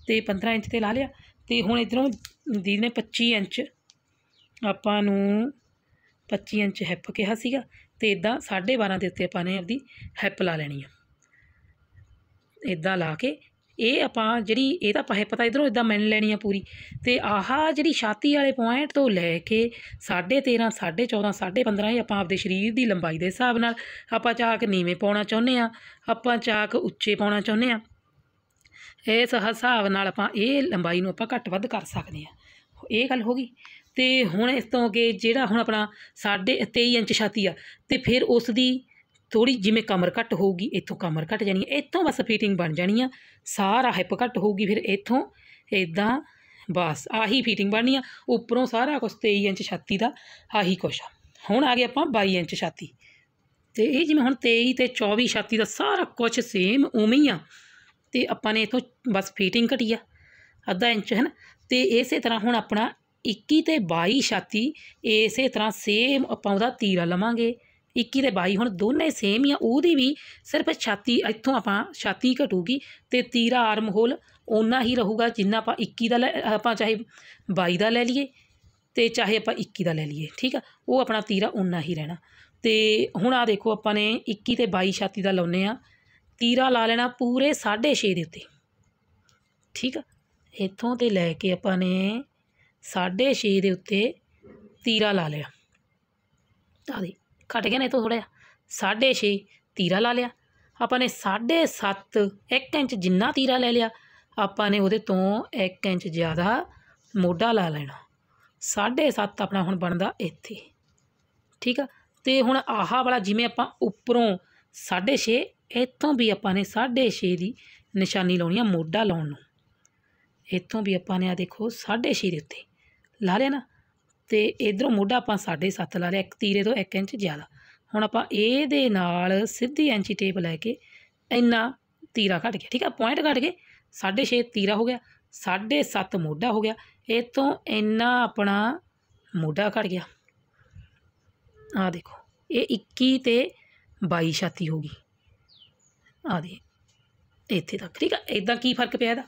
ਤੇ 15 ਇੰਚ ਤੇ ਲਾ ਲਿਆ ਤੇ ਹੁਣ ਇਧਰੋਂ ਦੀ ਨੇ 25 ਇੰਚ ਆਪਾਂ ਨੂੰ 25 ਇੰਚ ਹੈਪ ਕਿਹਾ ਸੀਗਾ ਤੇ ਇਦਾਂ 12.5 ਦੇ ਉੱਤੇ ਆਪਾਂ ਨੇ ਆਪਦੀ ਹੈਪ ਲਾ ਲੈਣੀ ਆ ਇਦਾਂ ਲਾ ਕੇ ਇਹ ਆਪਾਂ ਜਿਹੜੀ ਇਹ ਤਾਂ ਆਪਾਂ ਪਤਾ ਤਾਂ ਇਧਰੋਂ ਇਦਾਂ ਮੈਨ ਲੈਣੀ ਆ ਪੂਰੀ ਤੇ ਆਹਾ ਜਿਹੜੀ ਛਾਤੀ ਵਾਲੇ ਪੁਆਇੰਟ ਤੋਂ ਲੈ ਕੇ 13.5 14.5 15.5 ਇਹ ਆਪਾਂ ਆਪਦੇ ਸਰੀਰ ਦੀ ਲੰਬਾਈ ਦੇ ਹਿਸਾਬ ਨਾਲ ਆਪਾਂ ਚਾਕ ਨੀਵੇਂ ਪਾਉਣਾ ਚਾਹੁੰਦੇ ਆ ਆਪਾਂ ਚਾਕ ਉੱਚੇ ਪਾਉਣਾ ਚਾਹੁੰਦੇ ਆ ਇਸ ਹਿਸਾਬ ਨਾਲ ਆਪਾਂ ਇਹ ਲੰਬਾਈ ਨੂੰ ਆਪਾਂ ਘੱਟ ਵੱਧ ਕਰ ਸਕਦੇ ਆ ਇਹ ਗੱਲ ਹੋ ਗਈ ਤੇ ਹੁਣ ਇਸ ਤੋਂ ਅਗੇ ਜਿਹੜਾ ਹੁਣ ਆਪਣਾ ਸਾਢੇ ਇੰਚ ਛਾਤੀ ਆ ਤੇ ਫਿਰ ਉਸ ਦੀ ਥੋੜੀ ਜਿਵੇਂ ਕਮਰ ਘੱਟ ਹੋਊਗੀ ਇੱਥੋਂ ਕਮਰ ਘੱਟ ਜਾਣੀ ਹੈ ਇੱਥੋਂ ਬਸ ਫਿਟਿੰਗ ਬਣ ਜਾਣੀ ਆ ਸਾਰਾ ਹਿੱਪ ਘੱਟ ਹੋਊਗੀ ਫਿਰ ਇੱਥੋਂ ਇਦਾਂ ਬਸ ਆਹੀ ਫਿਟਿੰਗ ਬਣਨੀ ਆ ਉੱਪਰੋਂ ਸਾਰਾ ਕੁਝ 23 ਇੰਚ ਛਾਤੀ ਦਾ ਆਹੀ ਕੁਛ ਆ ਹੁਣ ਆ ਗਏ ਆਪਾਂ 22 ਇੰਚ ਛਾਤੀ ਤੇ ਇਹ ਜਿਵੇਂ ਹੁਣ 23 ਤੇ 24 ਛਾਤੀ ਦਾ ਸਾਰਾ ਕੁਝ ਸੇਮ ਉਵੇਂ ਹੀ ਆ ਤੇ ਆਪਾਂ ਨੇ ਇਥੋਂ ਬਸ ਫਿਟਿੰਗ ਘਟੀ ਆ ਅੱਧਾ ਇੰਚ ਹੈ ਨਾ ਤੇ ਇਸੇ ਤਰ੍ਹਾਂ ਹੁਣ ਆਪਣਾ 21 ਤੇ 22 ਛਾਤੀ ਇਸੇ ਤਰ੍ਹਾਂ ਸੇਮ ਆਪਾਂ ਉਹਦਾ ਤੀਰਾ ਲਵਾਂਗੇ 21 ਤੇ 22 ਹੁਣ ਦੋਨੇ ਸੇਮ ਹੀ ਆ ਉਹਦੀ ਵੀ ਸਿਰਫ ਛਾਤੀ ਇੱਥੋਂ ਆਪਾਂ ਛਾਤੀ ਘਟੂਗੀ ਤੇ ਤੀਰਾ ਆਰਮ ਹੋਲ ਉਨਾ ਹੀ ਰਹੂਗਾ ਜਿੰਨਾ ਆਪਾਂ 21 ਦਾ ਆਪਾਂ ਚਾਹੇ 22 ਦਾ ਲੈ ਲਈਏ ਤੇ ਚਾਹੇ ਆਪਾਂ 21 ਦਾ ਲੈ ਲਈਏ ਠੀਕ ਆ ਉਹ ਆਪਣਾ ਤੀਰਾ ਉਨਾ ਹੀ ਰਹਿਣਾ ਤੇ ਹੁਣ ਆ ਦੇਖੋ ਆਪਾਂ ਨੇ 21 ਤੇ 22 ਛਾਤੀ ਦਾ ਲਾਉਨੇ ਆ ਤੀਰਾ ਲਾ ਲੈਣਾ ਪੂਰੇ 6.5 ਦੇ ਉੱਤੇ ਠੀਕ ਆ ਇੱਥੋਂ ਤੇ ਲੈ ਕੇ ਆਪਾਂ ਨੇ ਸਾਢੇ 6 ਦੇ ਉੱਤੇ ਤੀਰਾ ਲਾ ਲਿਆ ਆ ਦੇ ਘਟ ਗਿਆ ਨਾ ਇਹ ਥੋੜਾ ਸਾਢੇ 6 ਤੀਰਾ ਲਾ ਲਿਆ ਆਪਾਂ ਨੇ 7.5 1 ਇੰਚ ਜਿੰਨਾ ਤੀਰਾ ਲੈ ਲਿਆ ਆਪਾਂ ਨੇ ਉਹਦੇ ਤੋਂ 1 ਇੰਚ ਜ਼ਿਆਦਾ ਮੋਢਾ ਲਾ ਲੈਣਾ 7.5 ਆਪਣਾ ਹੁਣ ਬਣਦਾ ਇੱਥੇ ਠੀਕ ਆ ਤੇ ਹੁਣ ਆਹਾ ਵਾਲਾ ਜਿਵੇਂ ਆਪਾਂ ਉੱਪਰੋਂ 6.5 ਇੱਥੋਂ ਵੀ ਆਪਾਂ ਨੇ 6.5 ਦੀ ਨਿਸ਼ਾਨੀ ਲਾਉਣੀ ਆ ਮੋਢਾ ਲਾਉਣ ਨੂੰ ਇੱਥੋਂ ਵੀ ਆਪਾਂ ਨੇ ਆ ਦੇਖੋ 6.5 ਦੇ ਉੱਤੇ ਲਾ ਲਿਆ ਨਾ ਤੇ ਇਧਰੋਂ ਮੋਢਾ ਆਪਾਂ 7.5 ਲਾ ਲਿਆ ਇੱਕ ਤੀਰੇ ਤੋਂ 1 ਇੰਚ ਜ਼ਿਆਦਾ ਹੁਣ ਆਪਾਂ ਇਹ ਦੇ ਨਾਲ ਸਿੱਧੀ ਐਂਚੀ ਟੇਪ ਲੈ ਕੇ ਇੰਨਾ ਤੀਰਾ ਘਟ ਗਿਆ ਠੀਕ ਆ ਪੁਆਇੰਟ ਘਟ ਗਏ 6.5 ਤੀਰਾ ਹੋ ਗਿਆ 7.5 ਮੋਢਾ ਹੋ ਗਿਆ ਇਹ ਤੋਂ ਇੰਨਾ ਆਪਣਾ ਮੋਢਾ ਘਟ ਗਿਆ ਆ ਦੇਖੋ ਇਹ 21 ਤੇ 22 ਛਾਤੀ ਹੋ ਗਈ ਆ ਦੇ ਇੱਥੇ ਤੱਕ ਠੀਕ ਆ ਇਦਾਂ ਕੀ ਫਰਕ ਪਿਆ ਇਹਦਾ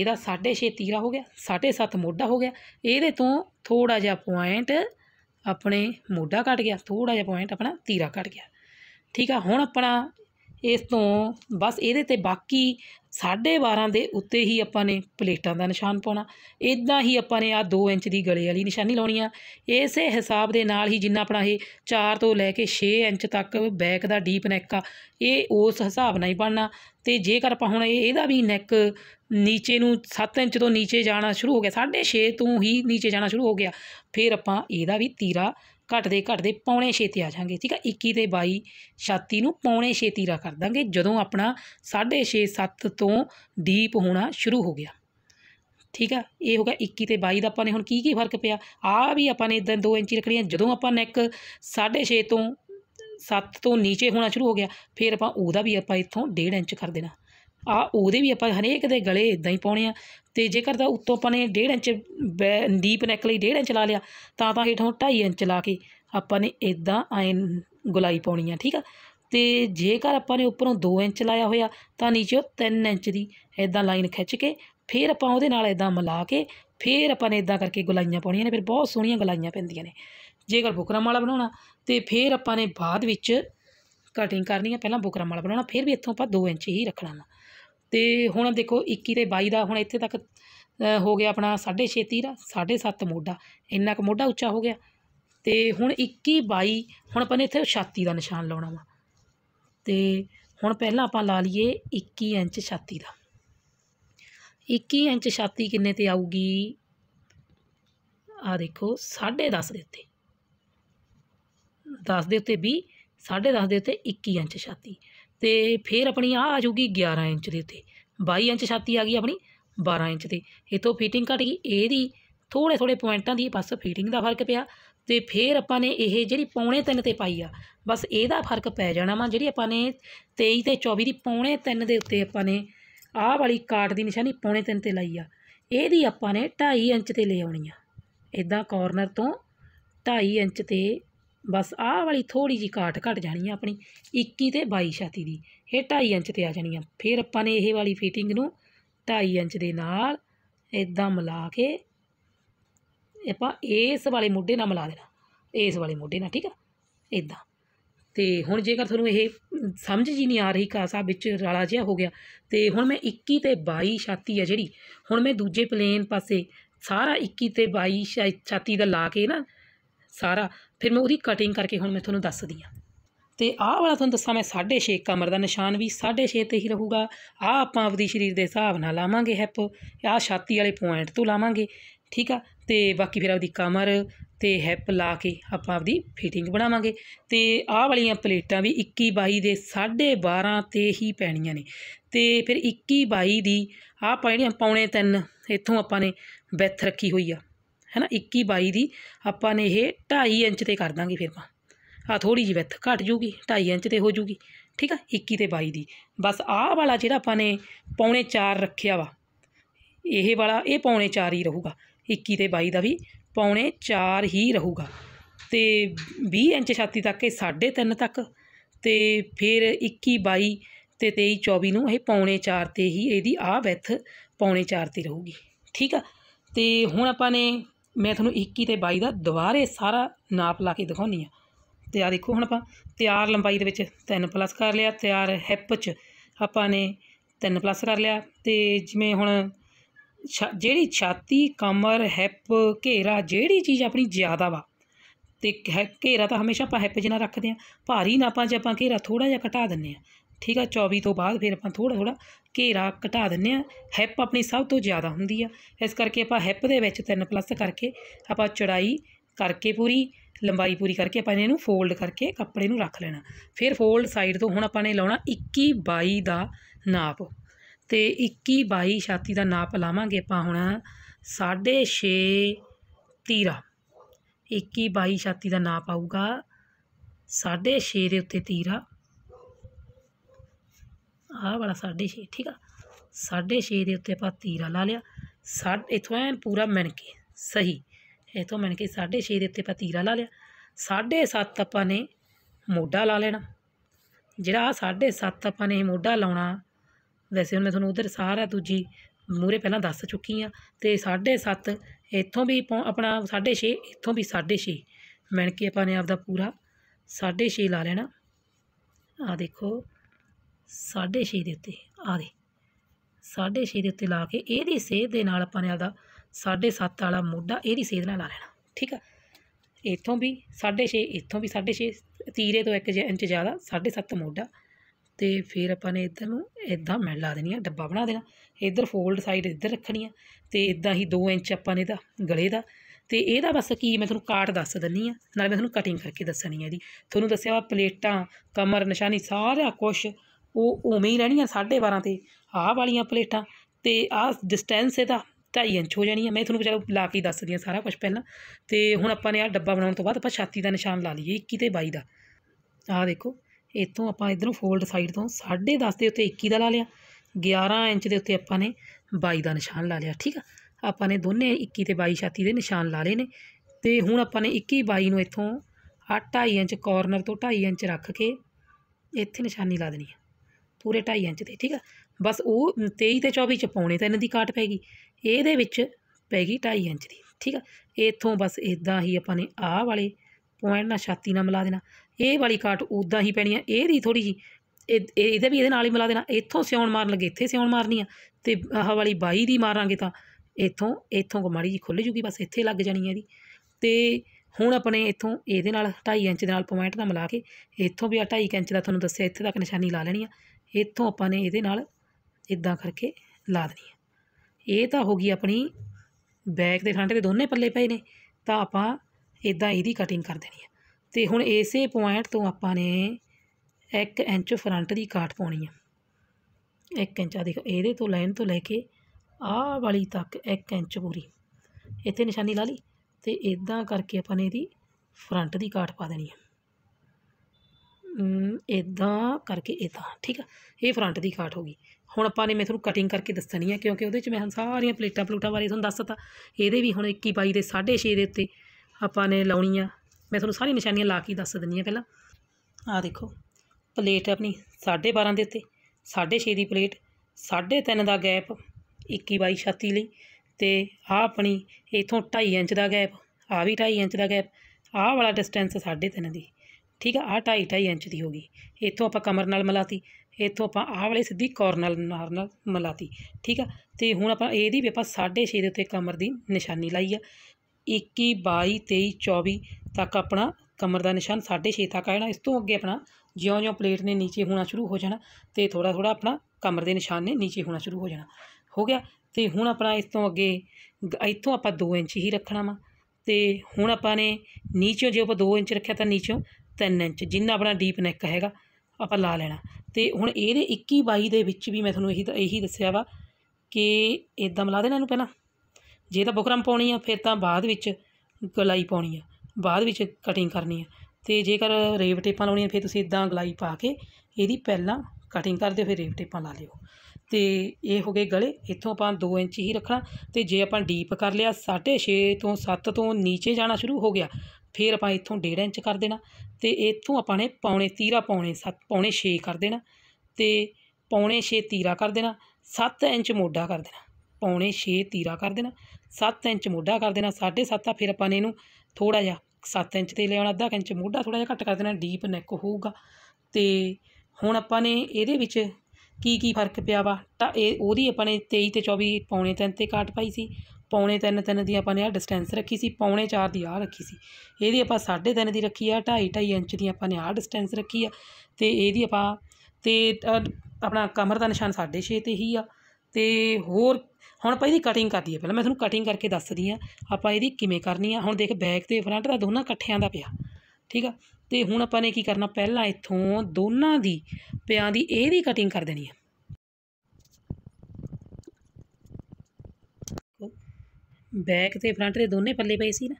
ਇਹਦਾ 6.5 ਤੀਰਾ ਹੋ ਗਿਆ 7.5 ਮੋਢਾ ਹੋ ਗਿਆ ਇਹਦੇ ਤੋਂ ਥੋੜਾ ਜਿਹਾ ਪੁਆਇੰਟ ਆਪਣੇ ਮੋਢਾ ਕੱਟ ਗਿਆ ਥੋੜਾ ਜਿਹਾ ਪੁਆਇੰਟ ਆਪਣਾ ਤੀਰਾ ਕੱਟ ਗਿਆ ਠੀਕ ਆ ਹੁਣ ਆਪਣਾ ਇਸ ਤੋਂ ਬਸ ਇਹਦੇ ਤੇ ਬਾਕੀ 12.5 ਦੇ ਉੱਤੇ ਹੀ ਆਪਾਂ ਨੇ ਪਲੇਟਾਂ ਦਾ ਨਿਸ਼ਾਨ ਪਾਉਣਾ ਇਦਾਂ ਹੀ ਆਪਾਂ ਨੇ ਆ 2 ਇੰਚ ਦੀ ਗਲੇ ਵਾਲੀ ਨਿਸ਼ਾਨੀ ਲਾਉਣੀ ਆ ਇਸੇ ਹਿਸਾਬ ਦੇ ਨਾਲ ਹੀ ਜਿੰਨਾ ਆਪਣਾ ਇਹ 4 ਤੋਂ ਲੈ ਕੇ 6 ਇੰਚ ਤੱਕ ਬੈਕ ਦਾ ਡੀਪ ਨੈਕ ਆ ਇਹ ਉਸ ਹਿਸਾਬ ਨਾਲ ਹੀ ਬਣਨਾ ਤੇ ਜੇਕਰ ਆਪਾਂ ਹੁਣ ਇਹਦਾ ਵੀ ਨੈਕ ਨੀਚੇ ਨੂੰ 7 ਇੰਚ ਤੋਂ ਨੀਚੇ ਜਾਣਾ ਸ਼ੁਰੂ ਹੋ ਗਿਆ 6.5 ਤੋਂ ਹੀ ਨੀਚੇ ਜਾਣਾ ਸ਼ੁਰੂ ਹੋ ਗਿਆ ਫਿਰ ਆਪਾਂ ਇਹਦਾ ਵੀ ਤੀਰਾ ਘਟਦੇ ਘਟਦੇ ਪੌਣੇ 6 ਤੇ ਆ ਜਾਾਂਗੇ ਠੀਕ ਆ 21 ਤੇ 22 ਛਾਤੀ ਨੂੰ ਪੌਣੇ 6 ਤੀਰਾ ਕਰ ਦਾਂਗੇ ਜਦੋਂ ਆਪਣਾ 6.5 7 ਤੋਂ ਡੀਪ ਹੋਣਾ ਸ਼ੁਰੂ ਹੋ ਗਿਆ ਠੀਕ ਆ ਇਹ ਹੋ ਗਿਆ 21 ਤੇ 22 ਦਾ ਆਪਾਂ ਨੇ ਹੁਣ ਕੀ ਕੀ ਫਰਕ ਪਿਆ ਆ ਵੀ ਆਪਾਂ ਨੇ ਇਦਾਂ 2 ਇੰਚ ਰੱਖਣੀ ਜਦੋਂ ਆਪਾਂ ਨੈਕ 6.5 ਤੋਂ 7 ਤੋਂ ਨੀਚੇ ਹੋਣਾ ਸ਼ੁਰੂ ਹੋ ਗਿਆ ਫਿਰ ਆਪਾਂ ਉਹਦਾ ਵੀ ਆਪਾਂ ਇੱਥੋਂ 1.5 ਇੰਚ ਕਰ ਦੇਣਾ ਆ ਉਹਦੇ ਵੀ ਆਪਾਂ ਹਰੇਕ ਦੇ ਗਲੇ ਇਦਾਂ ਹੀ ਪਾਉਣੇ ਆ ਤੇ ਜੇਕਰ ਤਾਂ ਉੱਤੋਂ ਆਪਾਂ ਨੇ 1.5 ਇੰਚ ਡੀਪ ਨੈਕ ਲਈ 1.5 ਇੰਚ ਲਾ ਲਿਆ ਤਾਂ ਤਾਂ ਹੇਠੋਂ 2.5 ਇੰਚ ਲਾ ਕੇ ਆਪਾਂ ਨੇ ਇਦਾਂ ਆਇਨ ਗੁਲਾਈ ਪਾਉਣੀ ਆ ਠੀਕ ਆ ਤੇ ਜੇਕਰ ਆਪਾਂ ਨੇ ਉੱਪਰੋਂ 2 ਇੰਚ ਲਾਇਆ ਹੋਇਆ ਤਾਂ ਨੀਚੇ 3 ਇੰਚ ਦੀ ਇਦਾਂ ਲਾਈਨ ਖਿੱਚ ਕੇ ਫਿਰ ਆਪਾਂ ਉਹਦੇ ਨਾਲ ਇਦਾਂ ਮਿਲਾ ਕੇ ਫਿਰ ਆਪਾਂ ਨੇ ਇਦਾਂ ਕਰਕੇ ਗੁਲਾਈਆਂ ਪਾਉਣੀਆਂ ਨੇ ਫਿਰ ਬਹੁਤ ਸੋਹਣੀਆਂ ਗੁਲਾਈਆਂ ਪੈਂਦੀਆਂ ਨੇ ਜੇਕਰ ਬੁਕਰਮ ਵਾਲਾ ਬਣਾਉਣਾ ਤੇ ਫਿਰ ਆਪਾਂ ਨੇ ਬਾਅਦ ਵਿੱਚ ਕਟਿੰਗ ਕਰਨੀ ਆ ਪਹਿਲਾਂ ਬੁਕਰਮ ਵਾਲਾ ਬਣਾਉਣਾ ਫਿਰ ਵੀ ਇੱਥੋਂ ਆਪਾਂ 2 ਇੰਚ ਹੀ ਰੱਖਣਾ ਵਾ ਤੇ ਹੁਣ ਦੇਖੋ 21 ਤੇ 22 ਦਾ ਹੁਣ ਇੱਥੇ ਤੱਕ ਹੋ ਗਿਆ ਆਪਣਾ 6.5 ਦਾ 7.5 ਮੋਢਾ ਇੰਨਾ ਕੁ ਮੋਢਾ ਉੱਚਾ ਹੋ ਗਿਆ ਤੇ ਹੁਣ 21 22 ਹੁਣ ਆਪਾਂ ਨੇ ਇੱਥੇ ਛਾਤੀ ਦਾ ਨਿਸ਼ਾਨ ਲਾਉਣਾ ਵਾ ਤੇ ਹੁਣ ਪਹਿਲਾਂ ਆਪਾਂ ਲਾ ਲਈਏ 21 ਇੰਚ ਛਾਤੀ ਦਾ 21 ਇੰਚ ਛਾਤੀ ਕਿੰਨੇ ਤੇ ਆਊਗੀ ਆ ਦੇਖੋ 10.5 ਦੇ ਉੱਤੇ 10 ਦੇ ਉੱਤੇ 20 10.5 ਦੇ ਉੱਤੇ 21 ਇੰਚ ਛਾਤੀ ਤੇ ਫਿਰ ਆਪਣੀ ਆ ਆ ਜਾਊਗੀ 11 ਇੰਚ ਦੇ ਉੱਤੇ 22 ਇੰਚ ਛਾਤੀ ਆ ਗਈ ਆਪਣੀ 12 ਇੰਚ ਤੇ ਇਥੋਂ ਫਿਟਿੰਗ ਘਟ ਗਈ ਇਹਦੀ ਥੋੜੇ ਥੋੜੇ ਪੁਆਇੰਟਾਂ ਦੀ ਬਸ ਫਿਟਿੰਗ ਦਾ ਫਰਕ ਪਿਆ ਤੇ ਫਿਰ ਆਪਾਂ ਨੇ ਇਹ ਜਿਹੜੀ ਪੌਣੇ 3 ਤੇ ਪਾਈ ਆ ਬਸ ਇਹਦਾ ਫਰਕ ਪੈ ਜਾਣਾ ਵਾ ਜਿਹੜੀ ਆਪਾਂ ਨੇ 23 ਤੇ 24 ਦੀ ਪੌਣੇ 3 ਦੇ ਉੱਤੇ ਆਪਾਂ ਨੇ ਆਹ ਵਾਲੀ ਕਾਟ ਦੀ ਨਿਸ਼ਾਨੀ ਪੌਣੇ 3 ਤੇ ਲਾਈ ਆ ਇਹਦੀ ਆਪਾਂ ਨੇ 2.5 ਇੰਚ ਤੇ ਲੈ ਆਉਣੀ ਆ ਇਦਾਂ ਕਾਰਨਰ ਤੋਂ 2.5 ਇੰਚ ਤੇ ਬਸ ਆਹ ਵਾਲੀ ਥੋੜੀ ਜੀ ਕਾਟ ਘਟ ਜਾਣੀ ਆ ਆਪਣੀ 21 ਤੇ 22 ਛਾਤੀ ਦੀ ਇਹ 2.5 ਇੰਚ ਤੇ ਆ ਜਾਣੀ ਆ ਫਿਰ ਆਪਾਂ ਨੇ ਇਹ ਵਾਲੀ ਫਿਟਿੰਗ ਨੂੰ 2.5 ਇੰਚ ਦੇ ਨਾਲ ਇਦਾਂ ਮਿਲਾ ਕੇ ਆਪਾਂ ਇਸ ਵਾਲੇ ਮੋਢੇ ਨਾਲ ਮਿਲਾ ਦੇਣਾ ਇਸ ਵਾਲੇ ਮੋਢੇ ਨਾਲ ਠੀਕ ਆ ਇਦਾਂ ਤੇ ਹੁਣ ਜੇਕਰ ਤੁਹਾਨੂੰ ਇਹ ਸਮਝ ਜੀ ਨਹੀਂ ਆ ਰਹੀ ਕਾਸਾ ਵਿੱਚ ਰਾਲਾ ਜਿਹਾ ਹੋ ਗਿਆ ਤੇ ਹੁਣ ਮੈਂ 21 ਤੇ 22 ਛਾਤੀ ਆ ਜਿਹੜੀ ਹੁਣ ਮੈਂ ਦੂਜੇ ਪਲੇਨ ਪਾਸੇ ਸਾਰਾ 21 ਤੇ 22 ਛਾਤੀ ਦਾ ਲਾ ਕੇ ਨਾ ਸਾਰਾ ਫਿਰ ਮੈਂ ਉਹਦੀ ਕਟਿੰਗ ਕਰਕੇ ਹੁਣ ਮੈਂ ਤੁਹਾਨੂੰ ਦੱਸਦੀ ਆ ਤੇ ਆਹ ਵਾਲਾ ਤੁਹਾਨੂੰ ਦੱਸਾਂ ਮੈਂ 6.5 ਕਮਰ ਦਾ ਨਿਸ਼ਾਨ ਵੀ 6.5 ਤੇ ਹੀ ਰਹੂਗਾ ਆ ਆਪਾਂ ਆਪਦੀ ਸਰੀਰ ਦੇ ਹਿਸਾਬ ਨਾਲ ਲਾਵਾਂਗੇ ਹੈਪ ਆਹ ਛਾਤੀ ਵਾਲੇ ਪੁਆਇੰਟ ਤੋਂ ਲਾਵਾਂਗੇ ਠੀਕ ਆ ਤੇ ਬਾਕੀ ਫਿਰ ਆਪਦੀ ਕਮਰ ਤੇ ਹੈਪ ਲਾ ਕੇ ਆਪਾਂ ਆਪਦੀ ਫਿਟਿੰਗ ਬਣਾਵਾਂਗੇ ਤੇ ਆਹ ਵਾਲੀਆਂ ਪਲੇਟਾਂ ਵੀ 21 ਬਾਈ ਦੇ 12.5 ਤੇ ਹੀ ਪੈਣੀਆਂ ਨੇ ਤੇ ਫਿਰ 21 ਬਾਈ ਦੀ ਆਹ ਪਾਣੀਆਂ ਪੌਣੇ 3 ਇੱਥੋਂ ਆਪਾਂ ਨੇ ਬੈਥ ਰੱਖੀ ਹੋਈ ਆ ਹੈਨਾ 21 22 ਦੀ ਆਪਾਂ ਨੇ ਇਹ 2.5 ਇੰਚ ਤੇ ਕਰ ਦਾਂਗੇ ਫਿਰ ਆਪਾਂ ਆ ਥੋੜੀ ਜਿਹੀ ਵਿੱਥ ਘਟ ਜੂਗੀ 2.5 ਇੰਚ ਤੇ ਹੋ ਜੂਗੀ ਠੀਕ ਆ 21 ਤੇ 22 ਦੀ ਬਸ ਆਹ ਵਾਲਾ ਜਿਹੜਾ ਆਪਾਂ ਨੇ ਪੌਣੇ 4 ਰੱਖਿਆ ਵਾ ਇਹ ਵਾਲਾ ਇਹ ਪੌਣੇ 4 ਹੀ ਰਹੂਗਾ 21 ਤੇ 22 ਦਾ ਵੀ ਪੌਣੇ 4 ਹੀ ਰਹੂਗਾ ਤੇ 20 ਇੰਚ ਛਾਤੀ ਤੱਕ ਇਹ 3.5 ਤੱਕ ਤੇ ਫਿਰ 21 22 ਤੇ 23 24 ਨੂੰ ਇਹ ਪੌਣੇ 4 ਤੇ ਹੀ ਇਹਦੀ ਆਹ ਵਿੱਥ ਪੌਣੇ 4 ਤੇ ਰਹੂਗੀ ਠੀਕ ਆ ਤੇ ਹੁਣ ਆਪਾਂ ਨੇ ਮੈਂ ਤੁਹਾਨੂੰ 21 ਤੇ 22 ਦਾ ਦੁਬਾਰੇ ਸਾਰਾ ਨਾਪ ਲਾ ਕੇ ਦਿਖਾਉਣੀ ਆ ਤੇ ਆ ਦੇਖੋ ਹੁਣ ਆਪਾਂ ਤਿਆਰ ਲੰਬਾਈ ਦੇ ਵਿੱਚ 3 ਪਲੱਸ ਕਰ ਲਿਆ ਤਿਆਰ ਹਿੱਪ 'ਚ ਆਪਾਂ ਨੇ 3 ਪਲੱਸ ਕਰ ਲਿਆ ਤੇ ਜਿਵੇਂ ਹੁਣ ਜਿਹੜੀ ਛਾਤੀ ਕਮਰ ਹਿੱਪ ਘੇਰਾ ਜਿਹੜੀ ਚੀਜ਼ ਆਪਣੀ ਜ਼ਿਆਦਾ ਵਾ ਤੇ ਘੇਰਾ ਤਾਂ ਹਮੇਸ਼ਾ ਆਪਾਂ ਹਿੱਪ ਜਿਨਾ ਰੱਖਦੇ ਆ ਭਾਰੀ ਨਾਪਾਂ 'ਚ ਆਪਾਂ ਘੇਰਾ ਥੋੜਾ ਜਿਹਾ ਘਟਾ ਦਿੰਨੇ ਆ ਠੀਕ ਆ 24 ਤੋਂ ਬਾਅਦ ਫਿਰ ਆਪਾਂ ਥੋੜਾ ਥੋੜਾ ਘੇਰਾ ਘਟਾ ਦਿੰਨੇ ਆ ਹੈਪ ਆਪਣੀ ਸਭ ਤੋਂ ਜ਼ਿਆਦਾ ਹੁੰਦੀ ਆ ਇਸ ਕਰਕੇ ਆਪਾਂ ਹੈਪ ਦੇ ਵਿੱਚ 3 ਪਲੱਸ ਕਰਕੇ ਆਪਾਂ ਚੜਾਈ ਕਰਕੇ ਪੂਰੀ ਲੰਬਾਈ ਪੂਰੀ ਕਰਕੇ ਆਪਾਂ ਇਹਨੂੰ ਫੋਲਡ ਕਰਕੇ ਕੱਪੜੇ ਨੂੰ ਰੱਖ ਲੈਣਾ ਫਿਰ ਫੋਲਡ ਸਾਈਡ ਤੋਂ ਹੁਣ ਆਪਾਂ ਨੇ ਲਾਉਣਾ 21 22 ਦਾ ਨਾਪ ਤੇ 21 22 ਛਾਤੀ ਦਾ ਨਾਪ ਲਾਵਾਂਗੇ ਆਪਾਂ ਹੁਣ 6.5 ਤੀਰਾ 21 22 ਛਾਤੀ ਦਾ ਨਾਪ ਆਊਗਾ 6.5 ਦੇ ਉੱਤੇ ਤੀਰਾ ਆਹ ਵਾਲਾ 6.5 ਠੀਕ ਆ 6.5 ਦੇ ਉੱਤੇ ਆਪਾਂ ਤੀਰਾ ਲਾ ਲਿਆ ਸਾ ਇਥੋਂ ਐਨ ਪੂਰਾ ਮਣ ਕੇ ਸਹੀ ਇਥੋਂ ਮਣ ਕੇ 6.5 ਦੇ ਉੱਤੇ ਆਪਾਂ ਤੀਰਾ ਲਾ ਲਿਆ 7.5 ਆਪਾਂ ਨੇ ਮੋਢਾ ਲਾ ਲੈਣਾ ਜਿਹੜਾ ਆ 7.5 ਆਪਾਂ ਨੇ ਮੋਢਾ ਲਾਉਣਾ ਵੈਸੇ ਹੁਣ ਮੈਂ ਤੁਹਾਨੂੰ ਉਧਰ ਸਾਰਾ ਦੂਜੀ ਮੂਰੇ ਪਹਿਲਾਂ ਦੱਸ ਚੁੱਕੀ ਆ ਤੇ 7.5 ਇੱਥੋਂ ਵੀ ਆਪਣਾ 6.5 ਇੱਥੋਂ ਵੀ 6.5 ਮਣ ਕੇ ਆਪਾਂ ਨੇ ਆਪਦਾ ਪੂਰਾ 6.5 ਲਾ ਲੈਣਾ ਆ ਦੇਖੋ ਸਾਢੇ 6 ਦੇ ਉੱਤੇ ਆ ਦੇ ਸਾਢੇ 6 ਦੇ ਉੱਤੇ ਲਾ ਕੇ ਇਹਦੀ ਸੇਧ ਦੇ ਨਾਲ ਆਪਾਂ ਨੇ ਆਪਦਾ 7 ਵਾਲਾ ਮੋਢਾ ਇਹਦੀ ਸੇਧ ਨਾਲ ਲਾ ਲੈਣਾ ਠੀਕ ਆ ਇੱਥੋਂ ਵੀ ਸਾਢੇ 6 ਇੱਥੋਂ ਵੀ ਸਾਢੇ 6 ਤੀਰੇ ਤੋਂ 1 ਇੰਚ ਜ਼ਿਆਦਾ ਸਾਢੇ 7 ਮੋਢਾ ਤੇ ਫਿਰ ਆਪਾਂ ਨੇ ਇਧਰ ਨੂੰ ਇਦਾਂ ਮੈਲ ਲਾ ਦੇਣੀ ਆ ਡੱਬਾ ਬਣਾ ਦੇਣਾ ਇਧਰ ਫੋਲਡ ਸਾਈਡ ਇਧਰ ਰੱਖਣੀ ਆ ਤੇ ਇਦਾਂ ਹੀ 2 ਇੰਚ ਆਪਾਂ ਨੇ ਇਹਦਾ ਗਲੇ ਦਾ ਤੇ ਇਹਦਾ ਬਸ ਕੀ ਮੈਂ ਤੁਹਾਨੂੰ ਕਾਟ ਦੱਸ ਦਿੰਨੀ ਆ ਨਾਲ ਮੈਂ ਤੁਹਾਨੂੰ ਕਟਿੰਗ ਕਰਕੇ ਦੱਸਣੀ ਆ ਜੀ ਤੁਹਾਨੂੰ ਦੱਸਿਆ ਵਾ ਪਲੇਟਾਂ ਕਮਰ ਨਿਸ਼ਾਨੀ ਸਾਰਾ ਕੁਝ ਉਹ ਉਵੇਂ ਹੀ ਰਹਿਣੀਆਂ 12:30 ਤੇ ਆਹ ਵਾਲੀਆਂ ਪਲੇਟਾਂ ਤੇ ਆਹ ਡਿਸਟੈਂਸ ਇਹਦਾ 2.5 ਇੰਚ ਹੋ ਜਾਣੀ ਹੈ ਮੈਂ ਤੁਹਾਨੂੰ ਚਲੋ ਲਾ ਕੇ ਦੱਸ ਦਿਆਂ ਸਾਰਾ ਕੁਝ ਪਹਿਲਾਂ ਤੇ ਹੁਣ ਆਪਾਂ ਨੇ ਆਹ ਡੱਬਾ ਬਣਾਉਣ ਤੋਂ ਬਾਅਦ ਆਪਾਂ ਛਾਤੀ ਦਾ ਨਿਸ਼ਾਨ ਲਾ ਲਈਏ 21 ਤੇ 22 ਦਾ ਆਹ ਦੇਖੋ ਇੱਥੋਂ ਆਪਾਂ ਇਧਰੋਂ ਫੋਲਡ ਸਾਈਡ ਤੋਂ 10.5 ਦੇ ਉੱਤੇ 21 ਦਾ ਲਾ ਲਿਆ 11 ਇੰਚ ਦੇ ਉੱਤੇ ਆਪਾਂ ਨੇ 22 ਦਾ ਨਿਸ਼ਾਨ ਲਾ ਲਿਆ ਠੀਕ ਆ ਆਪਾਂ ਨੇ ਦੋਨੇ 21 ਤੇ 22 ਛਾਤੀ ਦੇ ਨਿਸ਼ਾਨ ਲਾ ਲਏ ਨੇ ਤੇ ਹੁਣ ਆਪਾਂ ਨੇ 21 22 ਨੂੰ ਇੱਥੋਂ 8.5 2.5 ਇੰਚ ਕਾਰਨਰ ਤੋਂ 2.5 ਇੰਚ ਰੱਖ ਕੇ ਇੱਥੇ ਨਿਸ਼ਾਨੀ ਲਾ ਦੇਣੀ ਹੈ ਪੂਰੇ 2.5 ਇੰਚ ਦੇ ਠੀਕ ਆ ਬਸ ਉਹ 23 ਤੇ 24 ਚ ਪਾਉਣੇ ਤਾਂ ਇਹਨਾਂ ਦੀ ਕਾਟ ਪੈ ਗਈ ਇਹਦੇ ਵਿੱਚ ਪੈ ਗਈ 2.5 ਇੰਚ ਦੀ ਠੀਕ ਆ ਇੱਥੋਂ ਬਸ ਇਦਾਂ ਹੀ ਆਪਾਂ ਨੇ ਆਹ ਵਾਲੇ ਪੁਆਇੰਟ ਨਾਲ ਛਾਤੀ ਨਾਲ ਮਿਲਾ ਦੇਣਾ ਇਹ ਵਾਲੀ ਕਾਟ ਉਦਾਂ ਹੀ ਪੈਣੀ ਆ ਇਹਦੀ ਥੋੜੀ ਜੀ ਇਹ ਇਹਦੇ ਵੀ ਇਹਦੇ ਨਾਲ ਹੀ ਮਿਲਾ ਦੇਣਾ ਇੱਥੋਂ ਸਿਉਣ ਮਾਰਨ ਲੱਗੇ ਇੱਥੇ ਸਿਉਣ ਮਾਰਨੀ ਆ ਤੇ ਆਹ ਵਾਲੀ 22 ਦੀ ਮਾਰਾਂਗੇ ਤਾਂ ਇੱਥੋਂ ਇੱਥੋਂ ਕੋ ਮਾੜੀ ਜੀ ਖੁੱਲ ਜੂਗੀ ਬਸ ਇੱਥੇ ਲੱਗ ਜਾਣੀ ਆ ਇਹਦੀ ਤੇ ਹੁਣ ਆਪਣੇ ਇੱਥੋਂ ਇਹਦੇ ਨਾਲ 2.5 ਇੰਚ ਦੇ ਨਾਲ ਪੁਆਇੰਟ ਦਾ ਮਿਲਾ ਕੇ ਇੱਥੋਂ ਵੀ ਆ 2.5 ਇੰਚ ਦਾ ਤੁਹਾਨੂੰ ਦੱਸਿਆ ਇੱਥੇ ਤੱਕ ਨਿਸ਼ਾਨੀ ਲਾ ਲੈਣੀ ਆ ਇੱਥੋਂ ਆਪਾਂ ਨੇ ਇਹਦੇ ਨਾਲ ਇਦਾਂ ਕਰਕੇ ਲਾ ਦੇਣੀ ਹੈ ਇਹ ਤਾਂ ਹੋ ਗਈ ਆਪਣੀ ਬੈਕ ਦੇ ਫਰੰਟ ਦੇ ਦੋਨੇ ਪੱਲੇ ਪਏ ਨੇ ਤਾਂ ਆਪਾਂ ਇਦਾਂ ਇਹਦੀ ਕਟਿੰਗ ਕਰ ਦੇਣੀ ਹੈ ਤੇ ਹੁਣ ਇਸੇ ਪੁਆਇੰਟ ਤੋਂ ਆਪਾਂ ਨੇ 1 ਇੰਚ ਫਰੰਟ ਦੀ ਕਾਟ ਪਾਉਣੀ ਹੈ 1 ਇੰਚ ਆ ਦੇਖੋ ਇਹਦੇ ਤੋਂ ਲਾਈਨ ਤੋਂ ਲੈ ਕੇ ਆਹ ਵਾਲੀ ਤੱਕ 1 ਇੰਚ ਪੂਰੀ ਇੱਥੇ ਨਿਸ਼ਾਨੀ ਲਾ ਲਈ ਤੇ ਇਦਾਂ ਕਰਕੇ ਆਪਾਂ ਨੇ ਇਹਦੀ ਫਰੰਟ ਦੀ ਕਾਟ ਪਾ ਦੇਣੀ ਹੈ ਇਦਾਂ ਕਰਕੇ ਇਦਾਂ ਠੀਕ ਆ ਇਹ ਫਰੰਟ ਦੀ ਕਾਟ ਹੋ ਗਈ ਹੁਣ ਆਪਾਂ ਨੇ ਮੈਂ ਤੁਹਾਨੂੰ ਕਟਿੰਗ ਕਰਕੇ ਦੱਸਣੀ ਹੈ ਕਿਉਂਕਿ ਉਹਦੇ ਵਿੱਚ ਮੈਂ ਸਾਰੀਆਂ ਪਲੇਟਾਂ ਪਲੂਟਾਂ ਬਾਰੇ ਤੁਹਾਨੂੰ ਦੱਸਤਾ ਇਹਦੇ ਵੀ ਹੁਣ 21 ਬਾਈ ਦੇ 6.5 ਦੇ ਉੱਤੇ ਆਪਾਂ ਨੇ ਲਾਉਣੀ ਆ ਮੈਂ ਤੁਹਾਨੂੰ ਸਾਰੀ ਨਿਸ਼ਾਨੀਆਂ ਲਾ ਕੇ ਦੱਸ ਦਿੰਨੀ ਆ ਪਹਿਲਾਂ ਆ ਦੇਖੋ ਪਲੇਟ ਆਪਣੀ 12.5 ਦੇ ਉੱਤੇ 6.5 ਦੀ ਪਲੇਟ 3.5 ਦਾ ਗੈਪ 21 ਬਾਈ ਛਾਤੀ ਲਈ ਤੇ ਆ ਆਪਣੀ ਇਥੋਂ 2.5 ਇੰਚ ਦਾ ਗੈਪ ਆ ਵੀ 2.5 ਇੰਚ ਦਾ ਗੈਪ ਆਹ ਵਾਲਾ ਡਿਸਟੈਂਸ 3.5 ਦੀ ਠੀਕ ਆ ਆ 2.5 2.5 ਇੰਚ ਦੀ ਹੋ ਗਈ ਇੱਥੋਂ ਆਪਾਂ ਕਮਰ ਨਾਲ ਮਿਲਾਤੀ ਇੱਥੋਂ ਆਪਾਂ ਆਹ ਵਾਲੀ ਸਿੱਧੀ ਕੋਰਨਲ ਨਾਲ ਨਾਲ ਮਿਲਾਤੀ ਠੀਕ ਆ ਤੇ ਹੁਣ ਆਪਾਂ ਇਹਦੀ ਵੀ ਆਪਾਂ 6.5 ਦੇ ਉੱਤੇ ਕਮਰ ਦੀ ਨਿਸ਼ਾਨੀ ਲਾਈ ਆ 21 22 23 24 ਤੱਕ ਆਪਣਾ ਕਮਰ ਦਾ ਨਿਸ਼ਾਨ 6.5 ਤੱਕ ਆਣਾ ਇਸ ਤੋਂ ਅੱਗੇ ਆਪਣਾ ਜਿਉਂ-ਜਿਉਂ ਪਲੇਟ ਨੇ ਨੀਚੇ ਹੋਣਾ ਸ਼ੁਰੂ ਹੋ ਜਾਣਾ ਤੇ ਥੋੜਾ-ਥੋੜਾ ਆਪਣਾ ਕਮਰ ਦੇ ਨਿਸ਼ਾਨ ਨੇ ਨੀਚੇ ਹੋਣਾ ਸ਼ੁਰੂ ਹੋ ਜਾਣਾ ਹੋ ਗਿਆ ਤੇ ਹੁਣ ਆਪਣਾ ਇਸ ਤੋਂ ਅੱਗੇ ਇੱਥੋਂ ਆਪਾਂ 2 ਇੰਚ ਹੀ ਰੱਖਣਾ ਵਾ ਤੇ ਹੁਣ ਆਪਾਂ ਨੇ ਨੀਚੋਂ ਜੇ ਆਪਾਂ 2 ਇੰਚ ਰੱਖਿਆ ਤਾਂ ਨੀਚੋਂ 3 ਇੰਚ ਜਿੰਨਾ ਆਪਣਾ ਡੀਪ ਨੈਕ ਹੈਗਾ ਆਪਾਂ ਲਾ ਲੈਣਾ ਤੇ ਹੁਣ ਇਹਦੇ 21 22 ਦੇ ਵਿੱਚ ਵੀ ਮੈਂ ਤੁਹਾਨੂੰ ਇਹੀ ਇਹੀ ਦੱਸਿਆ ਵਾ ਕਿ ਇਦਾਂ ਮਿਲਾ ਦੇਣਾ ਇਹਨੂੰ ਪਹਿਲਾਂ ਜੇ ਤਾਂ ਬੁਕਰਮ ਪਾਉਣੀ ਆ ਫਿਰ ਤਾਂ ਬਾਅਦ ਵਿੱਚ ਗਲਾਈ ਪਾਉਣੀ ਆ ਬਾਅਦ ਵਿੱਚ ਕਟਿੰਗ ਕਰਨੀ ਆ ਤੇ ਜੇਕਰ ਰੇਵ ਟੇਪਾਂ ਆ ਫਿਰ ਤੁਸੀਂ ਇਦਾਂ ਗਲਾਈ ਪਾ ਕੇ ਇਹਦੀ ਪਹਿਲਾਂ ਕਟਿੰਗ ਕਰਦੇ ਫਿਰ ਰੇਵ ਟੇਪਾਂ ਲਾ ਲਿਓ ਤੇ ਇਹ ਹੋ ਗਏ ਗਲੇ ਇੱਥੋਂ ਆਪਾਂ 2 ਇੰਚ ਹੀ ਰੱਖਣਾ ਤੇ ਜੇ ਆਪਾਂ ਡੀਪ ਕਰ ਲਿਆ 6.5 ਤੋਂ 7 ਤੋਂ ਨੀਚੇ ਜਾਣਾ ਸ਼ੁਰੂ ਹੋ ਗਿਆ ਫਿਰ ਆਪਾਂ ਇੱਥੋਂ ਡੇਢ ਇੰਚ ਕਰ ਦੇਣਾ ਤੇ ਇੱਥੋਂ ਆਪਾਂ ਨੇ ਪੌਣੇ ਤੀਰਾ ਪੌਣੇ 7 ਪੌਣੇ 6 ਕਰ ਦੇਣਾ ਤੇ ਪੌਣੇ 6 ਤੀਰਾ ਕਰ ਦੇਣਾ 7 ਇੰਚ ਮੋਢਾ ਕਰ ਦੇਣਾ ਪੌਣੇ 6 ਤੀਰਾ ਕਰ ਦੇਣਾ 7 ਇੰਚ ਮੋਢਾ ਕਰ ਦੇਣਾ 7.5 ਆ ਫਿਰ ਆਪਾਂ ਨੇ ਇਹਨੂੰ ਥੋੜਾ ਜਿਹਾ 7 ਇੰਚ ਤੇ ਆਉਣਾ ਅੱਧਾ ਇੰਚ ਮੋਢਾ ਥੋੜਾ ਜਿਹਾ ਘੱਟ ਕਰ ਦੇਣਾ ਡੀਪ ਨੈਕ ਹੋਊਗਾ ਤੇ ਹੁਣ ਆਪਾਂ ਨੇ ਇਹਦੇ ਵਿੱਚ ਕੀ ਕੀ ਫਰਕ ਪਿਆ ਵਾ ਤਾਂ ਇਹ ਉਹਦੀ ਆਪਾਂ ਨੇ 23 ਤੇ 24 ਪੌਣੇ 3 ਤੇ ਕਾਟ ਪਾਈ ਸੀ ਪੌਣੇ 3 3 ਦੀ ਆਪਾਂ ਨੇ ਆ ਡਿਸਟੈਂਸ ਰੱਖੀ ਸੀ ਪੌਣੇ 4 ਦੀ ਆ ਰੱਖੀ ਸੀ ਇਹਦੀ ਆਪਾਂ 3.5 ਦੀ ਰੱਖੀ ਆ 2.5 2.5 ਇੰਚ ਦੀ ਆਪਾਂ ਨੇ ਆ ਡਿਸਟੈਂਸ ਰੱਖੀ ਆ ਤੇ ਇਹਦੀ ਆਪਾਂ ਤੇ ਆਪਣਾ ਕਮਰ ਦਾ ਨਿਸ਼ਾਨ 6.5 ਤੇ ਹੀ ਆ ਤੇ ਹੋਰ ਹੁਣ ਆਪਾਂ ਇਹਦੀ ਕਟਿੰਗ ਕਰਦੀ ਆ ਪਹਿਲਾਂ ਮੈਂ ਤੁਹਾਨੂੰ ਕਟਿੰਗ ਕਰਕੇ ਦੱਸਦੀ ਆ ਆਪਾਂ ਇਹਦੀ ਕਿਵੇਂ ਕਰਨੀ ਆ ਹੁਣ ਦੇਖ ਬੈਕ ਤੇ ਫਰੰਟ ਦਾ ਦੋਨਾਂ ਇਕੱਠਿਆਂ ਦਾ ਪਿਆ ਠੀਕ ਆ ਤੇ ਹੁਣ ਆਪਾਂ ਨੇ ਕੀ ਕਰਨਾ ਪਹਿਲਾਂ ਇੱਥੋਂ ਦੋਨਾਂ ਦੀ ਪਿਆਂ ਦੀ ਇਹਦੀ ਕਟਿੰਗ ਕਰ ਦੇਣੀ ਆ ਬੈਕ ਤੇ ਫਰੰਟ ਦੇ ਦੋਨੇ ਪੱਲੇ ਪਏ ਸੀ ਨਾ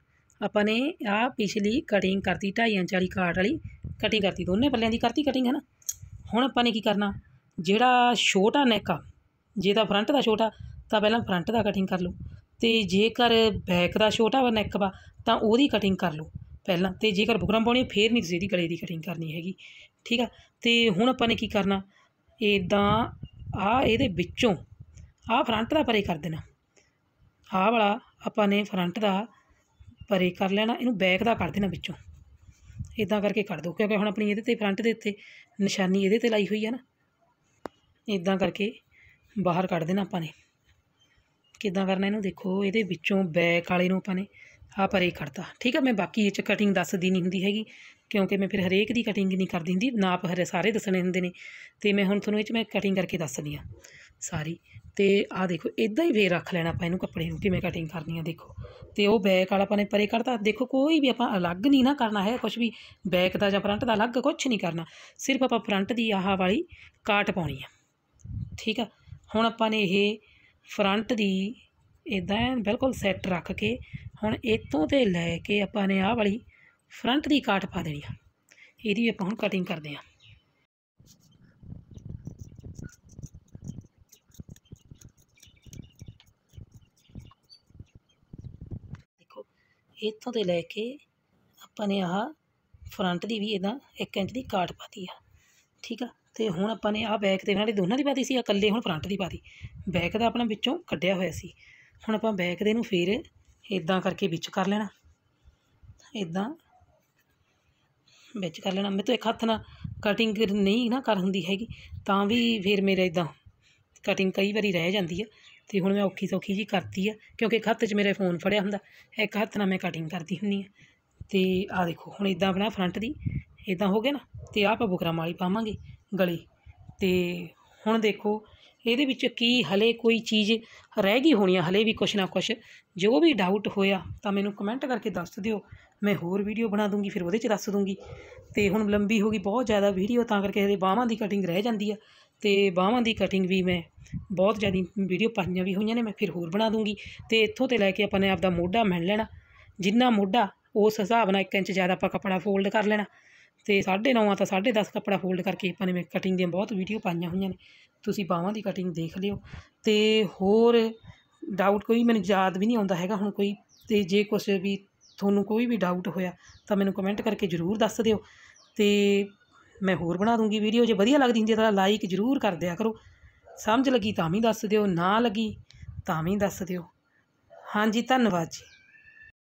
ਆਪਾਂ ਨੇ ਆ ਪਿਛਲੀ ਕਟਿੰਗ ਕਰਤੀ 2.5 ਇੰਚ ਵਾਲੀ ਕਾਟ ਵਾਲੀ ਕਟਿੰਗ ਕਰਤੀ ਦੋਨੇ ਪੱਲਿਆਂ ਦੀ ਕਰਤੀ ਕਟਿੰਗ ਹੈ ਨਾ ਹੁਣ ਆਪਾਂ ਨੇ ਕੀ ਕਰਨਾ ਜਿਹੜਾ ਛੋਟਾ ਨੈਕ ਆ ਜੇ ਤਾਂ ਫਰੰਟ ਦਾ ਛੋਟਾ ਤਾਂ ਪਹਿਲਾਂ ਫਰੰਟ ਦਾ ਕਟਿੰਗ ਕਰ ਲਓ ਤੇ ਜੇਕਰ ਬੈਕ ਦਾ ਛੋਟਾ ਵਾ ਨੈਕ ਵਾ ਤਾਂ ਉਹਦੀ ਕਟਿੰਗ ਕਰ ਲਓ ਪਹਿਲਾਂ ਤੇ ਜੇਕਰ ਬੁਕਰਮ ਪਾਉਣੀ ਫੇਰ ਨਹੀਂ ਤੁਸੀਂ ਇਹਦੀ ਗਲੇ ਦੀ ਕਟਿੰਗ ਕਰਨੀ ਹੈਗੀ ਠੀਕ ਆ ਤੇ ਹੁਣ ਆਪਾਂ ਨੇ ਕੀ ਕਰਨਾ ਇਦਾਂ ਆ ਇਹਦੇ ਵਿੱਚੋਂ ਆ ਫਰੰਟ ਦਾ ਪਰੇ ਕਰ ਦੇਣਾ ਆਹ ਵਾਲਾ ਆਪਾਂ ਨੇ ਫਰੰਟ ਦਾ ਪਰੇ ਕਰ ਲੈਣਾ ਇਹਨੂੰ ਬੈਕ ਦਾ ਕੱਢ ਦੇਣਾ ਵਿੱਚੋਂ ਇਦਾਂ ਕਰਕੇ ਕੱਢ ਦੋ ਕਿਉਂਕਿ ਹੁਣ ਆਪਣੀ ਇਹਦੇ ਤੇ ਫਰੰਟ ਦੇ ਉੱਤੇ ਨਿਸ਼ਾਨੀ ਇਹਦੇ ਤੇ ਲਾਈ ਹੋਈ ਹੈ ਨਾ ਇਦਾਂ ਕਰਕੇ ਬਾਹਰ ਕੱਢ ਦੇਣਾ ਆਪਾਂ ਨੇ ਕਿਦਾਂ ਕਰਨਾ ਇਹਨੂੰ ਦੇਖੋ ਇਹਦੇ ਵਿੱਚੋਂ ਬੈਕ ਵਾਲੇ ਨੂੰ ਆਪਾਂ ਨੇ ਆ ਪਰੇ ਕਰਤਾ ਠੀਕ ਹੈ ਮੈਂ ਬਾਕੀ ਇਹ ਚ ਕਟਿੰਗ ਦੱਸਦੀ ਨਹੀਂ ਹੁੰਦੀ ਹੈਗੀ ਕਿਉਂਕਿ ਮੈਂ ਫਿਰ ਹਰੇਕ ਦੀ ਕਟਿੰਗ ਨਹੀਂ ਕਰਦੀ ਹੁੰਦੀ ਨਾਪ ਹਰੇ ਸਾਰੇ ਦੱਸਣੇ ਹੁੰਦੇ ਨੇ ਤੇ ਮੈਂ ਹੁਣ ਤੁਹਾਨੂੰ ਇਹ ਚ ਮੈਂ ਕਟਿੰਗ ਕਰਕੇ ਦੱਸਦੀ ਆ ਸਾਰੀ ਤੇ ਆਹ ਦੇਖੋ ਇਦਾਂ ਹੀ ਫੇਰ ਰੱਖ ਲੈਣਾ ਆਪਾਂ ਇਹਨੂੰ ਕੱਪੜੇ ਨੂੰ ਕਿਵੇਂ ਕਟਿੰਗ ਕਰਨੀ ਆ ਦੇਖੋ ਤੇ ਉਹ ਬੈਕ ਵਾਲਾ ਆਪਾਂ ਨੇ ਪਰੇ ਕਰਤਾ ਦੇਖੋ ਕੋਈ ਵੀ ਆਪਾਂ ਅਲੱਗ ਨਹੀਂ ਨਾ ਕਰਨਾ ਹੈ ਕੁਝ ਵੀ ਬੈਕ ਦਾ ਜਾਂ ਫਰੰਟ ਦਾ ਅਲੱਗ ਕੁਝ ਨਹੀਂ ਕਰਨਾ ਸਿਰਫ ਆਪਾਂ ਫਰੰਟ ਦੀ ਆਹ ਵਾਲੀ ਕਾਟ ਪਾਉਣੀ ਆ ਠੀਕ ਆ ਹੁਣ ਆਪਾਂ ਨੇ ਇਹ ਫਰੰਟ ਦੀ ਇਦਾਂ ਬਿਲਕੁਲ ਸੈੱਟ ਰੱਖ ਕੇ ਹੁਣ ਇਤੋਂ ਤੇ ਲੈ ਕੇ ਆਪਾਂ ਨੇ ਆਹ ਵਾਲੀ ਫਰੰਟ ਦੀ ਕਾਟ ਪਾ ਦੇਣੀ ਆ ਇਹਦੀ ਆਪਾਂ ਹੁਣ ਕਟਿੰਗ ਕਰਦੇ ਆ ਇੱਥੋਂ ਤੇ ਲੈ ਕੇ ਆਪਾਂ ਨੇ ਆਹ ਫਰੰਟ ਦੀ ਵੀ ਇਹਦਾ 1 ਇੰਚ ਦੀ ਕਾਟ ਪਾਤੀ ਆ ਠੀਕ ਆ ਤੇ ਹੁਣ ਆਪਾਂ ਨੇ ਆਹ ਬੈਕ ਤੇ ਨਾਲੇ ਦੋਨਾਂ ਦੀ ਪਾਤੀ ਸੀ ਆ ਇਕੱਲੇ ਹੁਣ ਫਰੰਟ ਦੀ ਪਾਤੀ ਬੈਕ ਦਾ ਆਪਣਾ ਵਿੱਚੋਂ ਕੱਢਿਆ ਹੋਇਆ ਸੀ ਹੁਣ ਆਪਾਂ ਬੈਕ ਦੇ ਨੂੰ ਫੇਰ ਇਦਾਂ ਕਰਕੇ ਵਿੱਚ ਕਰ ਲੈਣਾ ਇਦਾਂ ਵਿੱਚ ਕਰ ਲੈਣਾ ਮੈਂ ਤਾਂ ਇੱਕ ਹੱਥ ਨਾਲ ਕਟਿੰਗ ਨਹੀਂ ਨਾ ਕਰ ਹੁੰਦੀ ਹੈਗੀ ਤਾਂ ਵੀ ਫੇਰ ਮੇਰੇ ਇਦਾਂ ਕਟਿੰਗ ਕਈ ਵਾਰੀ ਰਹਿ ਜਾਂਦੀ ਆ ਤੇ ਹੁਣ ਮੈਂ ਔਖੀ ਸੌਖੀ ਜੀ ਕਰਤੀ ਆ ਕਿਉਂਕਿ ਇੱਕ ਹੱਥ 'ਚ ਮੇਰੇ ਫੋਨ ਫੜਿਆ ਹੁੰਦਾ ਇੱਕ ਹੱਥ ਨਾਲ ਮੈਂ ਕਟਿੰਗ ਕਰਦੀ ਹੁੰਨੀ ਆ ਤੇ ਆ ਦੇਖੋ ਹੁਣ ਇਦਾਂ ਬਣਾ ਫਰੰਟ ਦੀ ਇਦਾਂ ਹੋ ਗਿਆ ਨਾ ਤੇ ਆਹ ਆਪਾਂ ਬੁਕਰਮ ਵਾਲੀ ਪਾਵਾਂਗੇ ਗਲੇ ਤੇ ਹੁਣ ਦੇਖੋ ਇਹਦੇ ਵਿੱਚ ਕੀ ਹਲੇ ਕੋਈ ਚੀਜ਼ ਰਹਿ ਗਈ ਹੋਣੀ ਆ ਹਲੇ ਵੀ ਕੁਛ ਨਾ ਕੁਛ ਜੋ ਵੀ ਡਾਊਟ ਹੋਇਆ ਤਾਂ ਮੈਨੂੰ ਕਮੈਂਟ ਕਰਕੇ ਦੱਸ ਦਿਓ ਮੈਂ ਹੋਰ ਵੀਡੀਓ ਬਣਾ ਦੂੰਗੀ ਫਿਰ ਉਹਦੇ 'ਚ ਦੱਸ ਦੂੰਗੀ ਤੇ ਹੁਣ ਲੰਬੀ ਹੋ ਗਈ ਬਹੁਤ ਜ਼ਿਆਦਾ ਵੀਡੀਓ ਤਾਂ ਕਰਕੇ ਇਹਦੇ ਬਾਹਾਂ ਦੀ ਕਟਿੰਗ ਰਹਿ ਜਾਂਦੀ ਆ ਅਤੇ ਬਾਹਾਂ ਦੀ ਕਟਿੰਗ ਵੀ ਮੈਂ ਬਹੁਤ ਜ਼ਿਆਦਾ ਵੀਡੀਓ ਪਾਈਆਂ ਵੀ ਹੋਈਆਂ ਨੇ ਮੈਂ ਫਿਰ ਹੋਰ ਬਣਾ ਦੂੰਗੀ ਅਤੇ ਇੱਥੋਂ ਤੇ ਲੈ ਕੇ ਆਪਾਂ ਨੇ ਆਪਦਾ ਮੋਢਾ ਮਣ ਲੈਣਾ ਜਿੰਨਾ ਮੋਢਾ ਉਸ ਹਿਸਾਬ ਨਾਲ 1 ਇੰਚ ਜ਼ਿਆਦਾ ਆਪਾਂ ਕੱਪੜਾ ਫੋਲਡ ਕਰ ਲੈਣਾ ਤੇ 9.5 ਆ ਤਾਂ 10.5 ਕੱਪੜਾ ਫੋਲਡ ਕਰਕੇ ਆਪਾਂ ਨੇ ਮੈਂ ਕਟਿੰਗ ਦੀਆਂ ਬਹੁਤ ਵੀਡੀਓ ਪਾਈਆਂ ਹੋਈਆਂ ਨੇ ਤੁਸੀਂ ਬਾਹਾਂ ਦੀ ਕਟਿੰਗ ਦੇਖ ਲਿਓ ਤੇ ਹੋਰ ਡਾਊਟ ਕੋਈ ਮੈਨੂੰ ਯਾਦ ਵੀ ਨਹੀਂ ਆਉਂਦਾ ਹੈਗਾ ਹੁਣ ਕੋਈ ਤੇ ਜੇ ਕੁਝ ਵੀ ਤੁਹਾਨੂੰ ਕੋਈ ਵੀ ਡਾਊਟ ਹੋਇਆ ਤਾਂ ਮੈਨੂੰ ਕਮੈਂਟ ਕਰਕੇ ਜ਼ਰੂਰ ਦੱਸ ਦਿਓ ਤੇ ਮੈਂ ਹੋਰ ਬਣਾ ਦੂੰਗੀ ਵੀਡੀਓ ਜੇ ਵਧੀਆ ਲੱਗਦੀ ਹੁੰਦੀ ਤਾਂ ਲਾਈਕ ਜ਼ਰੂਰ ਕਰ ਦਿਆ ਕਰੋ ਸਮਝ ਲੱਗੀ ਤਾਂ ਵੀ ਦੱਸ ਦਿਓ ਨਾ ਲੱਗੀ ਤਾਂ ਵੀ ਦੱਸ ਦਿਓ ਹਾਂਜੀ ਧੰਨਵਾਦ ਜੀ